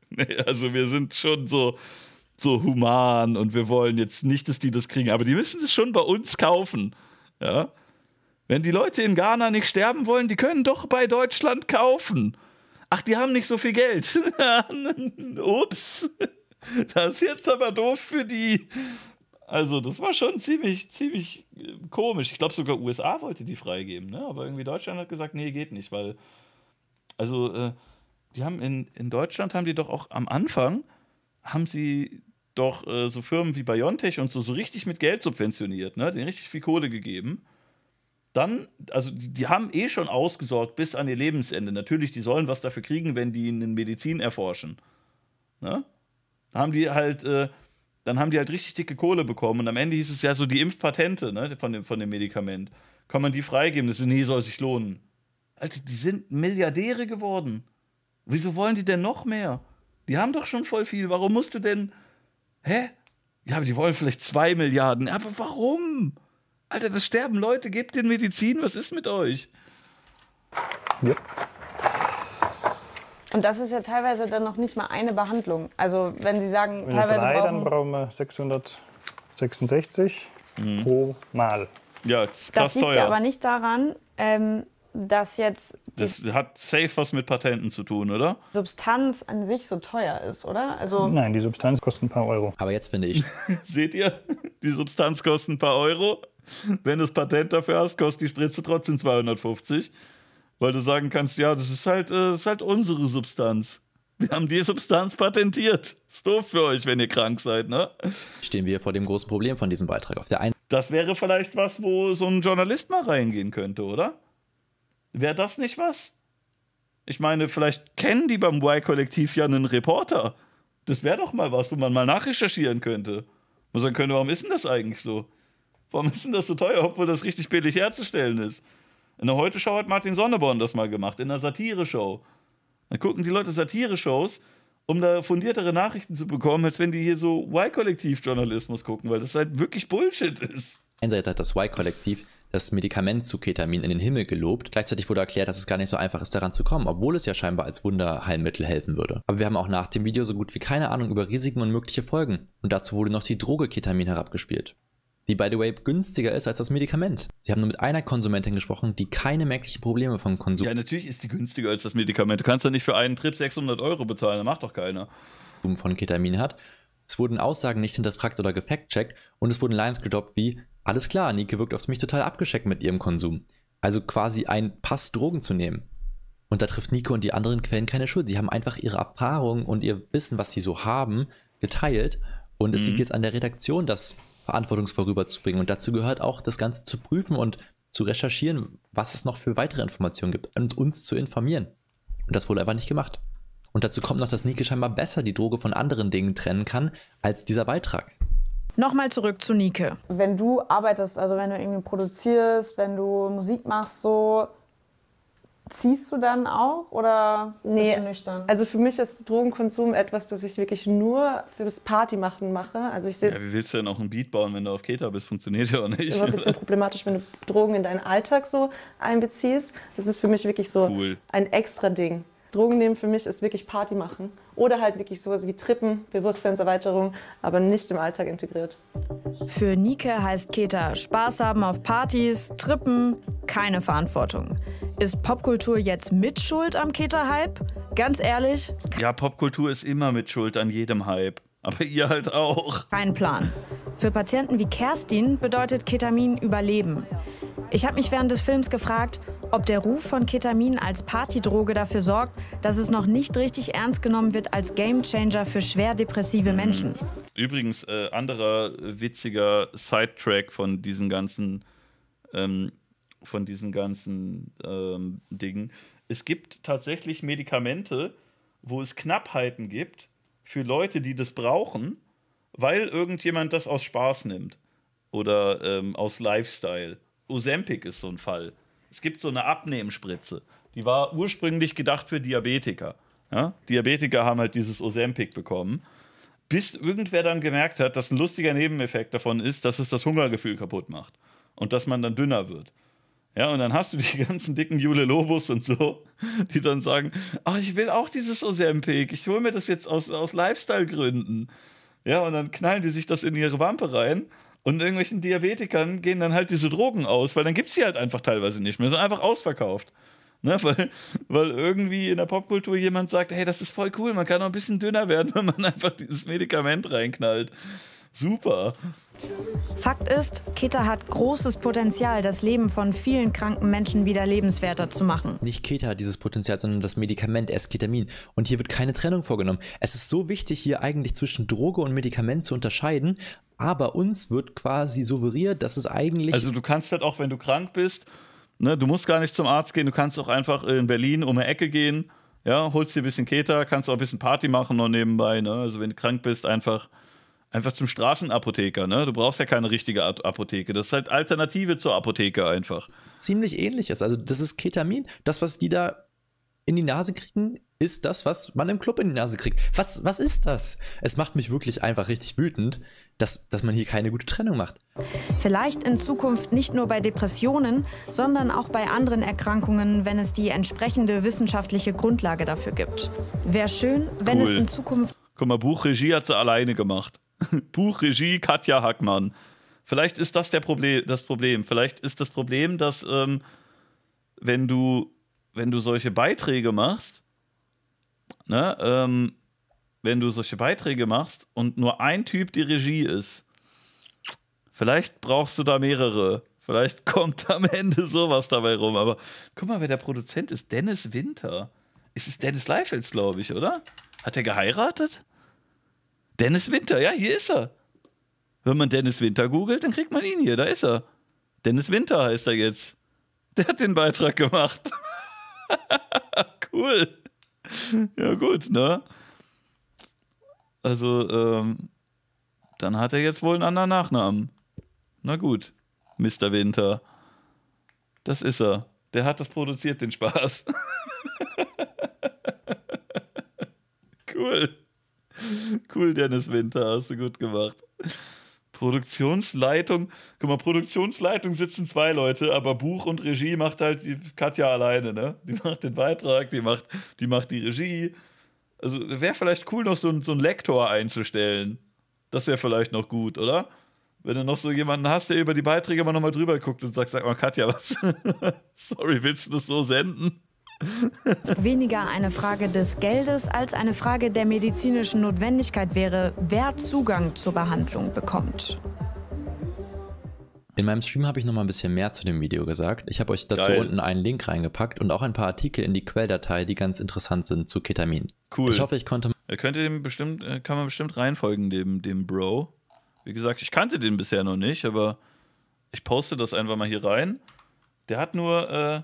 nee, also wir sind schon so, so human und wir wollen jetzt nicht, dass die das kriegen, aber die müssen es schon bei uns kaufen. Ja? Wenn die Leute in Ghana nicht sterben wollen, die können doch bei Deutschland kaufen. Ach, die haben nicht so viel Geld. Ups. Das ist jetzt aber doof für die. Also, das war schon ziemlich, ziemlich äh, komisch. Ich glaube, sogar USA wollte die freigeben, ne? Aber irgendwie Deutschland hat gesagt, nee, geht nicht, weil. Also, äh, die haben in, in Deutschland haben die doch auch am Anfang, haben sie doch äh, so Firmen wie Biontech und so, so richtig mit Geld subventioniert, ne? Denen richtig viel Kohle gegeben. Dann, also die, die haben eh schon ausgesorgt bis an ihr Lebensende. Natürlich, die sollen was dafür kriegen, wenn die in Medizin erforschen. Ne? Da haben die halt. Äh, dann haben die halt richtig dicke Kohle bekommen. Und am Ende hieß es ja so, die Impfpatente ne, von, dem, von dem Medikament, kann man die freigeben? Das ist, nee, soll sich lohnen. Alter, die sind Milliardäre geworden. Wieso wollen die denn noch mehr? Die haben doch schon voll viel. Warum musst du denn. Hä? Ja, aber die wollen vielleicht zwei Milliarden. Aber warum? Alter, das sterben Leute, gebt den Medizin, was ist mit euch? Ja. Und das ist ja teilweise dann noch nicht mal eine Behandlung. Also wenn Sie sagen, wenn teilweise drei, brauchen... dann brauchen wir 666 mhm. pro Mal. Ja, das ist krass das liegt teuer. aber nicht daran, ähm, dass jetzt... Das hat safe was mit Patenten zu tun, oder? Substanz an sich so teuer ist, oder? Also Nein, die Substanz kostet ein paar Euro. Aber jetzt finde ich... Seht ihr? Die Substanz kostet ein paar Euro. Wenn du das Patent dafür hast, kostet die Spritze trotzdem 250 weil du sagen kannst, ja, das ist halt, das äh, ist halt unsere Substanz. Wir haben die Substanz patentiert. Ist doof für euch, wenn ihr krank seid, ne? Stehen wir vor dem großen Problem von diesem Beitrag. Auf der einen das wäre vielleicht was, wo so ein Journalist mal reingehen könnte, oder? Wäre das nicht was? Ich meine, vielleicht kennen die beim Y-Kollektiv ja einen Reporter. Das wäre doch mal was, wo man mal nachrecherchieren könnte. Man sagen könnte, warum ist denn das eigentlich so? Warum ist denn das so teuer, obwohl das richtig billig herzustellen ist? In der Heute-Show hat Martin Sonneborn das mal gemacht, in einer Satire-Show. Dann gucken die Leute Satire-Shows, um da fundiertere Nachrichten zu bekommen, als wenn die hier so Y-Kollektiv-Journalismus gucken, weil das halt wirklich Bullshit ist. Einerseits hat das Y-Kollektiv das Medikament zu Ketamin in den Himmel gelobt. Gleichzeitig wurde erklärt, dass es gar nicht so einfach ist, daran zu kommen, obwohl es ja scheinbar als Wunderheilmittel helfen würde. Aber wir haben auch nach dem Video so gut wie keine Ahnung über Risiken und mögliche Folgen. Und dazu wurde noch die Droge Ketamin herabgespielt die by the way günstiger ist als das Medikament. Sie haben nur mit einer Konsumentin gesprochen, die keine merklichen Probleme vom Konsum. Ja, natürlich ist die günstiger als das Medikament. Du kannst ja nicht für einen Trip 600 Euro bezahlen, da macht doch keiner. Von Ketamin hat. Es wurden Aussagen nicht hinterfragt oder gefact-checkt und es wurden Lines gedoppt wie: Alles klar, Nike wirkt auf mich total abgescheckt mit ihrem Konsum. Also quasi ein Pass, Drogen zu nehmen. Und da trifft Nico und die anderen Quellen keine Schuld. Sie haben einfach ihre Erfahrungen und ihr Wissen, was sie so haben, geteilt. Und es mhm. liegt jetzt an der Redaktion, das verantwortungsvoll rüberzubringen. Und dazu gehört auch, das Ganze zu prüfen und zu recherchieren, was es noch für weitere Informationen gibt und uns zu informieren. Und das wurde einfach nicht gemacht. Und dazu kommt noch, dass Nike scheinbar besser die Droge von anderen Dingen trennen kann als dieser Beitrag. Nochmal zurück zu Nike. Wenn du arbeitest, also wenn du irgendwie produzierst, wenn du Musik machst, so Ziehst du dann auch oder nee, bist du nüchtern? Also für mich ist Drogenkonsum etwas, das ich wirklich nur fürs Partymachen mache. Also ich sehe. Ja, wie willst du denn auch ein Beat bauen, wenn du auf Keter bist? Funktioniert ja auch nicht. Ist immer ein bisschen problematisch, wenn du Drogen in deinen Alltag so einbeziehst. Das ist für mich wirklich so cool. ein extra Ding. Drogen nehmen für mich ist wirklich Party machen oder halt wirklich sowas wie Trippen, Bewusstseinserweiterung, aber nicht im Alltag integriert. Für Nike heißt Keta Spaß haben auf Partys, Trippen, keine Verantwortung. Ist Popkultur jetzt mitschuld am Keta-Hype? Ganz ehrlich? Ja, Popkultur ist immer mitschuld an jedem Hype. Aber ihr halt auch. Kein Plan. Für Patienten wie Kerstin bedeutet Ketamin Überleben. Ich habe mich während des Films gefragt, ob der Ruf von Ketamin als Partydroge dafür sorgt, dass es noch nicht richtig ernst genommen wird als Gamechanger für schwer depressive mhm. Menschen. Übrigens, äh, anderer witziger Sidetrack von diesen ganzen, ähm, von diesen ganzen ähm, Dingen. Es gibt tatsächlich Medikamente, wo es Knappheiten gibt für Leute, die das brauchen, weil irgendjemand das aus Spaß nimmt oder ähm, aus Lifestyle. Osempic ist so ein Fall. Es gibt so eine Abnehmenspritze. Die war ursprünglich gedacht für Diabetiker. Ja? Diabetiker haben halt dieses Osempic bekommen. Bis irgendwer dann gemerkt hat, dass ein lustiger Nebeneffekt davon ist, dass es das Hungergefühl kaputt macht. Und dass man dann dünner wird. Ja, und dann hast du die ganzen dicken Jule Lobos und so, die dann sagen, ach, ich will auch dieses Osempic. ich hole mir das jetzt aus, aus Lifestyle-Gründen. Ja, und dann knallen die sich das in ihre Wampe rein und irgendwelchen Diabetikern gehen dann halt diese Drogen aus, weil dann gibt es sie halt einfach teilweise nicht mehr, sind einfach ausverkauft. Ne, weil, weil irgendwie in der Popkultur jemand sagt, hey, das ist voll cool, man kann auch ein bisschen dünner werden, wenn man einfach dieses Medikament reinknallt. Super. Fakt ist, Kita hat großes Potenzial, das Leben von vielen kranken Menschen wieder lebenswerter zu machen. Nicht Kita hat dieses Potenzial, sondern das Medikament Esketamin. Und hier wird keine Trennung vorgenommen. Es ist so wichtig, hier eigentlich zwischen Droge und Medikament zu unterscheiden. Aber uns wird quasi souveriert, dass es eigentlich. Also, du kannst halt auch, wenn du krank bist, ne, du musst gar nicht zum Arzt gehen, du kannst auch einfach in Berlin um eine Ecke gehen. Ja, holst dir ein bisschen Keta, kannst auch ein bisschen Party machen noch nebenbei. Ne? Also, wenn du krank bist, einfach einfach zum Straßenapotheker, ne? Du brauchst ja keine richtige Apotheke. Das ist halt Alternative zur Apotheke einfach. Ziemlich ähnliches. Also, das ist Ketamin. Das, was die da in die Nase kriegen, ist das, was man im Club in die Nase kriegt. Was, was ist das? Es macht mich wirklich einfach richtig wütend, dass, dass man hier keine gute Trennung macht. Vielleicht in Zukunft nicht nur bei Depressionen, sondern auch bei anderen Erkrankungen, wenn es die entsprechende wissenschaftliche Grundlage dafür gibt. Wäre schön, wenn cool. es in Zukunft. Guck mal, Buchregie hat sie alleine gemacht. Buchregie Katja Hackmann. Vielleicht ist das der Problem, das Problem. Vielleicht ist das Problem, dass ähm, wenn du wenn du solche Beiträge machst, ne, ähm, wenn du solche Beiträge machst und nur ein Typ die Regie ist, vielleicht brauchst du da mehrere. Vielleicht kommt am Ende sowas dabei rum. Aber guck mal, wer der Produzent ist. Dennis Winter. Ist Es Dennis Leifels, glaube ich, oder? Hat er geheiratet? Dennis Winter, ja, hier ist er. Wenn man Dennis Winter googelt, dann kriegt man ihn hier, da ist er. Dennis Winter heißt er jetzt. Der hat den Beitrag gemacht. cool. Ja, gut, ne? Also, ähm, dann hat er jetzt wohl einen anderen Nachnamen. Na gut, Mr. Winter. Das ist er. Der hat das produziert, den Spaß. cool. Cool, Dennis Winter, hast du gut gemacht. Produktionsleitung, guck mal, Produktionsleitung sitzen zwei Leute, aber Buch und Regie macht halt die Katja alleine, ne? Die macht den Beitrag, die macht, die macht die Regie. Also wäre vielleicht cool, noch so, einen, so einen Lektor einzustellen. Das wäre vielleicht noch gut, oder? Wenn du noch so jemanden hast, der über die Beiträge mal nochmal drüber guckt und sagt, sag mal, Katja, was? Sorry, willst du das so senden? Weniger eine Frage des Geldes als eine Frage der medizinischen Notwendigkeit wäre, wer Zugang zur Behandlung bekommt. In meinem Stream habe ich nochmal ein bisschen mehr zu dem Video gesagt. Ich habe euch dazu Geil. unten einen Link reingepackt und auch ein paar Artikel in die Quelldatei, die ganz interessant sind zu Ketamin. Cool. Ich hoffe, ich konnte. Könnt ihr dem bestimmt, äh, kann man bestimmt reinfolgen, dem, dem Bro. Wie gesagt, ich kannte den bisher noch nicht, aber ich poste das einfach mal hier rein. Der hat nur. Äh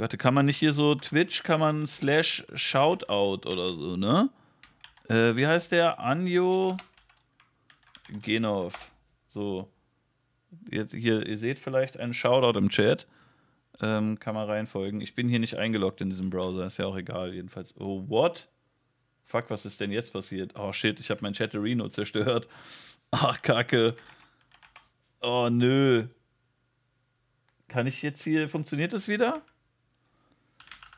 warte, kann man nicht hier so Twitch, kann man slash Shoutout oder so, ne? Äh, wie heißt der? Anjo Genov. So. Jetzt hier, ihr seht vielleicht einen Shoutout im Chat. Ähm, kann man reinfolgen. Ich bin hier nicht eingeloggt in diesem Browser, ist ja auch egal, jedenfalls. Oh, what? Fuck, was ist denn jetzt passiert? Oh shit, ich habe mein Chatterino zerstört. Ach, Kacke. Oh, nö. Kann ich jetzt hier, funktioniert das wieder? Ja.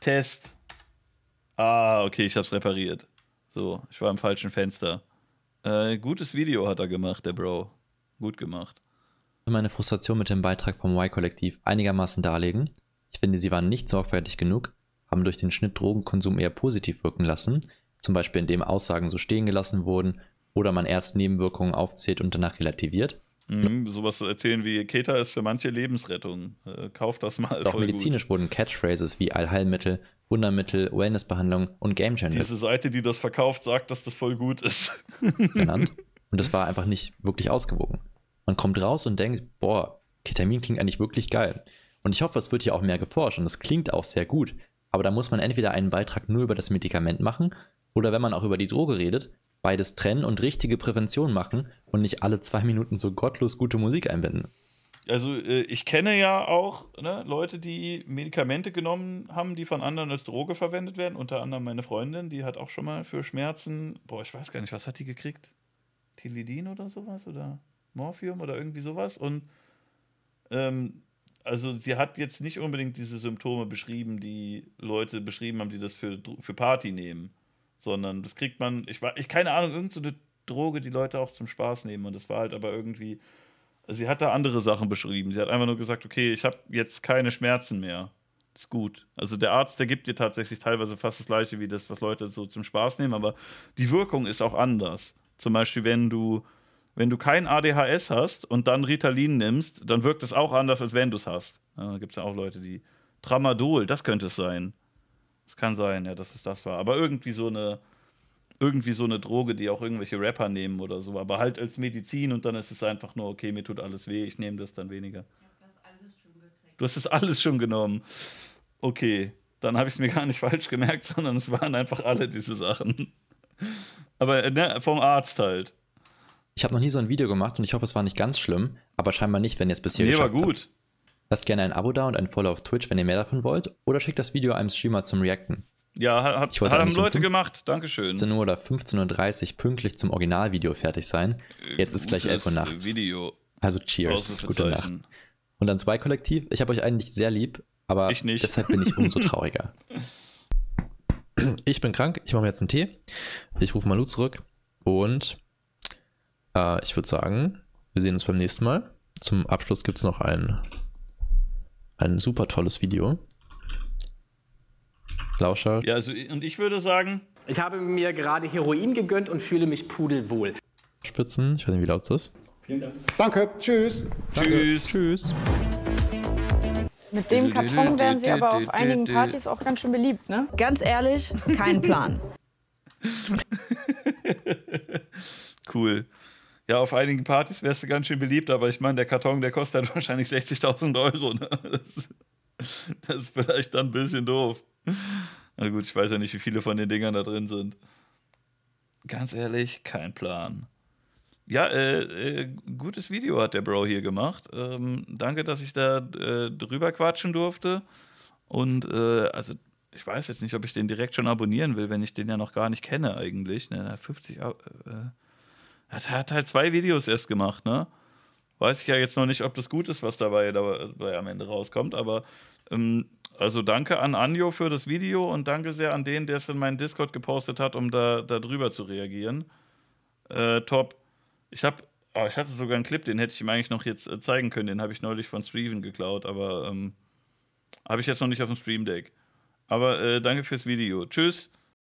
Test. Ah, okay, ich hab's repariert. So, ich war im falschen Fenster. Äh, gutes Video hat er gemacht, der Bro. Gut gemacht. Ich will meine Frustration mit dem Beitrag vom Y-Kollektiv einigermaßen darlegen. Ich finde, sie waren nicht sorgfältig genug, haben durch den Schnitt Drogenkonsum eher positiv wirken lassen, zum Beispiel indem Aussagen so stehen gelassen wurden oder man erst Nebenwirkungen aufzählt und danach relativiert. Mhm, ne? sowas zu erzählen wie Keta ist für manche Lebensrettung. Äh, kauf das mal. Doch medizinisch gut. wurden Catchphrases wie Allheilmittel, Wundermittel, Wellnessbehandlung und Gamechanger. Channel. Diese Seite, die das verkauft, sagt, dass das voll gut ist. genannt. Und das war einfach nicht wirklich ausgewogen. Man kommt raus und denkt, boah, Ketamin klingt eigentlich wirklich geil. Und ich hoffe, es wird hier auch mehr geforscht und es klingt auch sehr gut. Aber da muss man entweder einen Beitrag nur über das Medikament machen oder wenn man auch über die Droge redet, beides trennen und richtige Prävention machen und nicht alle zwei Minuten so gottlos gute Musik einbinden. Also äh, ich kenne ja auch ne, Leute, die Medikamente genommen haben, die von anderen als Droge verwendet werden. Unter anderem meine Freundin, die hat auch schon mal für Schmerzen, boah, ich weiß gar nicht, was hat die gekriegt? Tilidin oder sowas oder Morphium oder irgendwie sowas. Und ähm, also sie hat jetzt nicht unbedingt diese Symptome beschrieben, die Leute beschrieben haben, die das für, für Party nehmen sondern das kriegt man, ich war, ich keine Ahnung, irgendeine Droge, die Leute auch zum Spaß nehmen. Und das war halt aber irgendwie, sie hat da andere Sachen beschrieben. Sie hat einfach nur gesagt, okay, ich habe jetzt keine Schmerzen mehr. Ist gut. Also der Arzt, der gibt dir tatsächlich teilweise fast das gleiche wie das, was Leute so zum Spaß nehmen, aber die Wirkung ist auch anders. Zum Beispiel, wenn du, wenn du kein ADHS hast und dann Ritalin nimmst, dann wirkt es auch anders, als wenn du es hast. Da gibt es ja auch Leute, die Tramadol, das könnte es sein. Es kann sein, ja, dass es das war. Aber irgendwie so eine, irgendwie so eine Droge, die auch irgendwelche Rapper nehmen oder so. Aber halt als Medizin und dann ist es einfach nur, okay, mir tut alles weh, ich nehme das dann weniger. Ich das alles schon gekriegt. Du hast das alles schon genommen. Okay, dann habe ich es mir gar nicht falsch gemerkt, sondern es waren einfach alle diese Sachen. Aber äh, ne, vom Arzt halt. Ich habe noch nie so ein Video gemacht und ich hoffe, es war nicht ganz schlimm, aber scheinbar nicht, wenn ihr es bisher nee, geschafft habt. Nee, war gut. Lasst gerne ein Abo da und ein Follow auf Twitch, wenn ihr mehr davon wollt. Oder schickt das Video einem Streamer zum Reacten. Ja, hat, hat haben Leute um gemacht. Dankeschön. 15 Uhr oder 15.30 Uhr pünktlich zum Originalvideo fertig sein. Äh, jetzt ist gleich 11 Uhr nachts. Video. Also cheers. Gute Nacht. Und ans Y-Kollektiv, ich habe euch eigentlich sehr lieb, aber deshalb bin ich umso trauriger. ich bin krank, ich mache mir jetzt einen Tee. Ich rufe Malu zurück und äh, ich würde sagen, wir sehen uns beim nächsten Mal. Zum Abschluss gibt es noch einen ein super tolles Video. Lauscher. Ja, also, und ich würde sagen. Ich habe mir gerade Heroin gegönnt und fühle mich pudelwohl. Spitzen, ich weiß nicht, wie laut es ist. Vielen Dank. Danke, tschüss. Danke. Tschüss. Tschüss. Mit dem Karton wären sie aber auf einigen Partys auch ganz schön beliebt, ne? Ganz ehrlich, kein Plan. cool ja, auf einigen Partys wärst du ganz schön beliebt, aber ich meine, der Karton, der kostet halt wahrscheinlich 60.000 Euro. Ne? Das, das, ist vielleicht dann ein bisschen doof. Na gut, ich weiß ja nicht, wie viele von den Dingern da drin sind. Ganz ehrlich, kein Plan. Ja, äh, äh, gutes Video hat der Bro hier gemacht. Ähm, danke, dass ich da äh, drüber quatschen durfte. Und äh, also ich weiß jetzt nicht, ob ich den direkt schon abonnieren will, wenn ich den ja noch gar nicht kenne eigentlich. Ne, 50 äh, er hat halt zwei Videos erst gemacht, ne? Weiß ich ja jetzt noch nicht, ob das gut ist, was dabei, dabei am Ende rauskommt, aber ähm, also danke an Anjo für das Video und danke sehr an den, der es in meinen Discord gepostet hat, um da, da drüber zu reagieren. Äh, top. Ich hab, Oh, ich hatte sogar einen Clip, den hätte ich ihm eigentlich noch jetzt äh, zeigen können. Den habe ich neulich von Streven geklaut, aber ähm, habe ich jetzt noch nicht auf dem Stream Deck. Aber äh, danke fürs Video. Tschüss.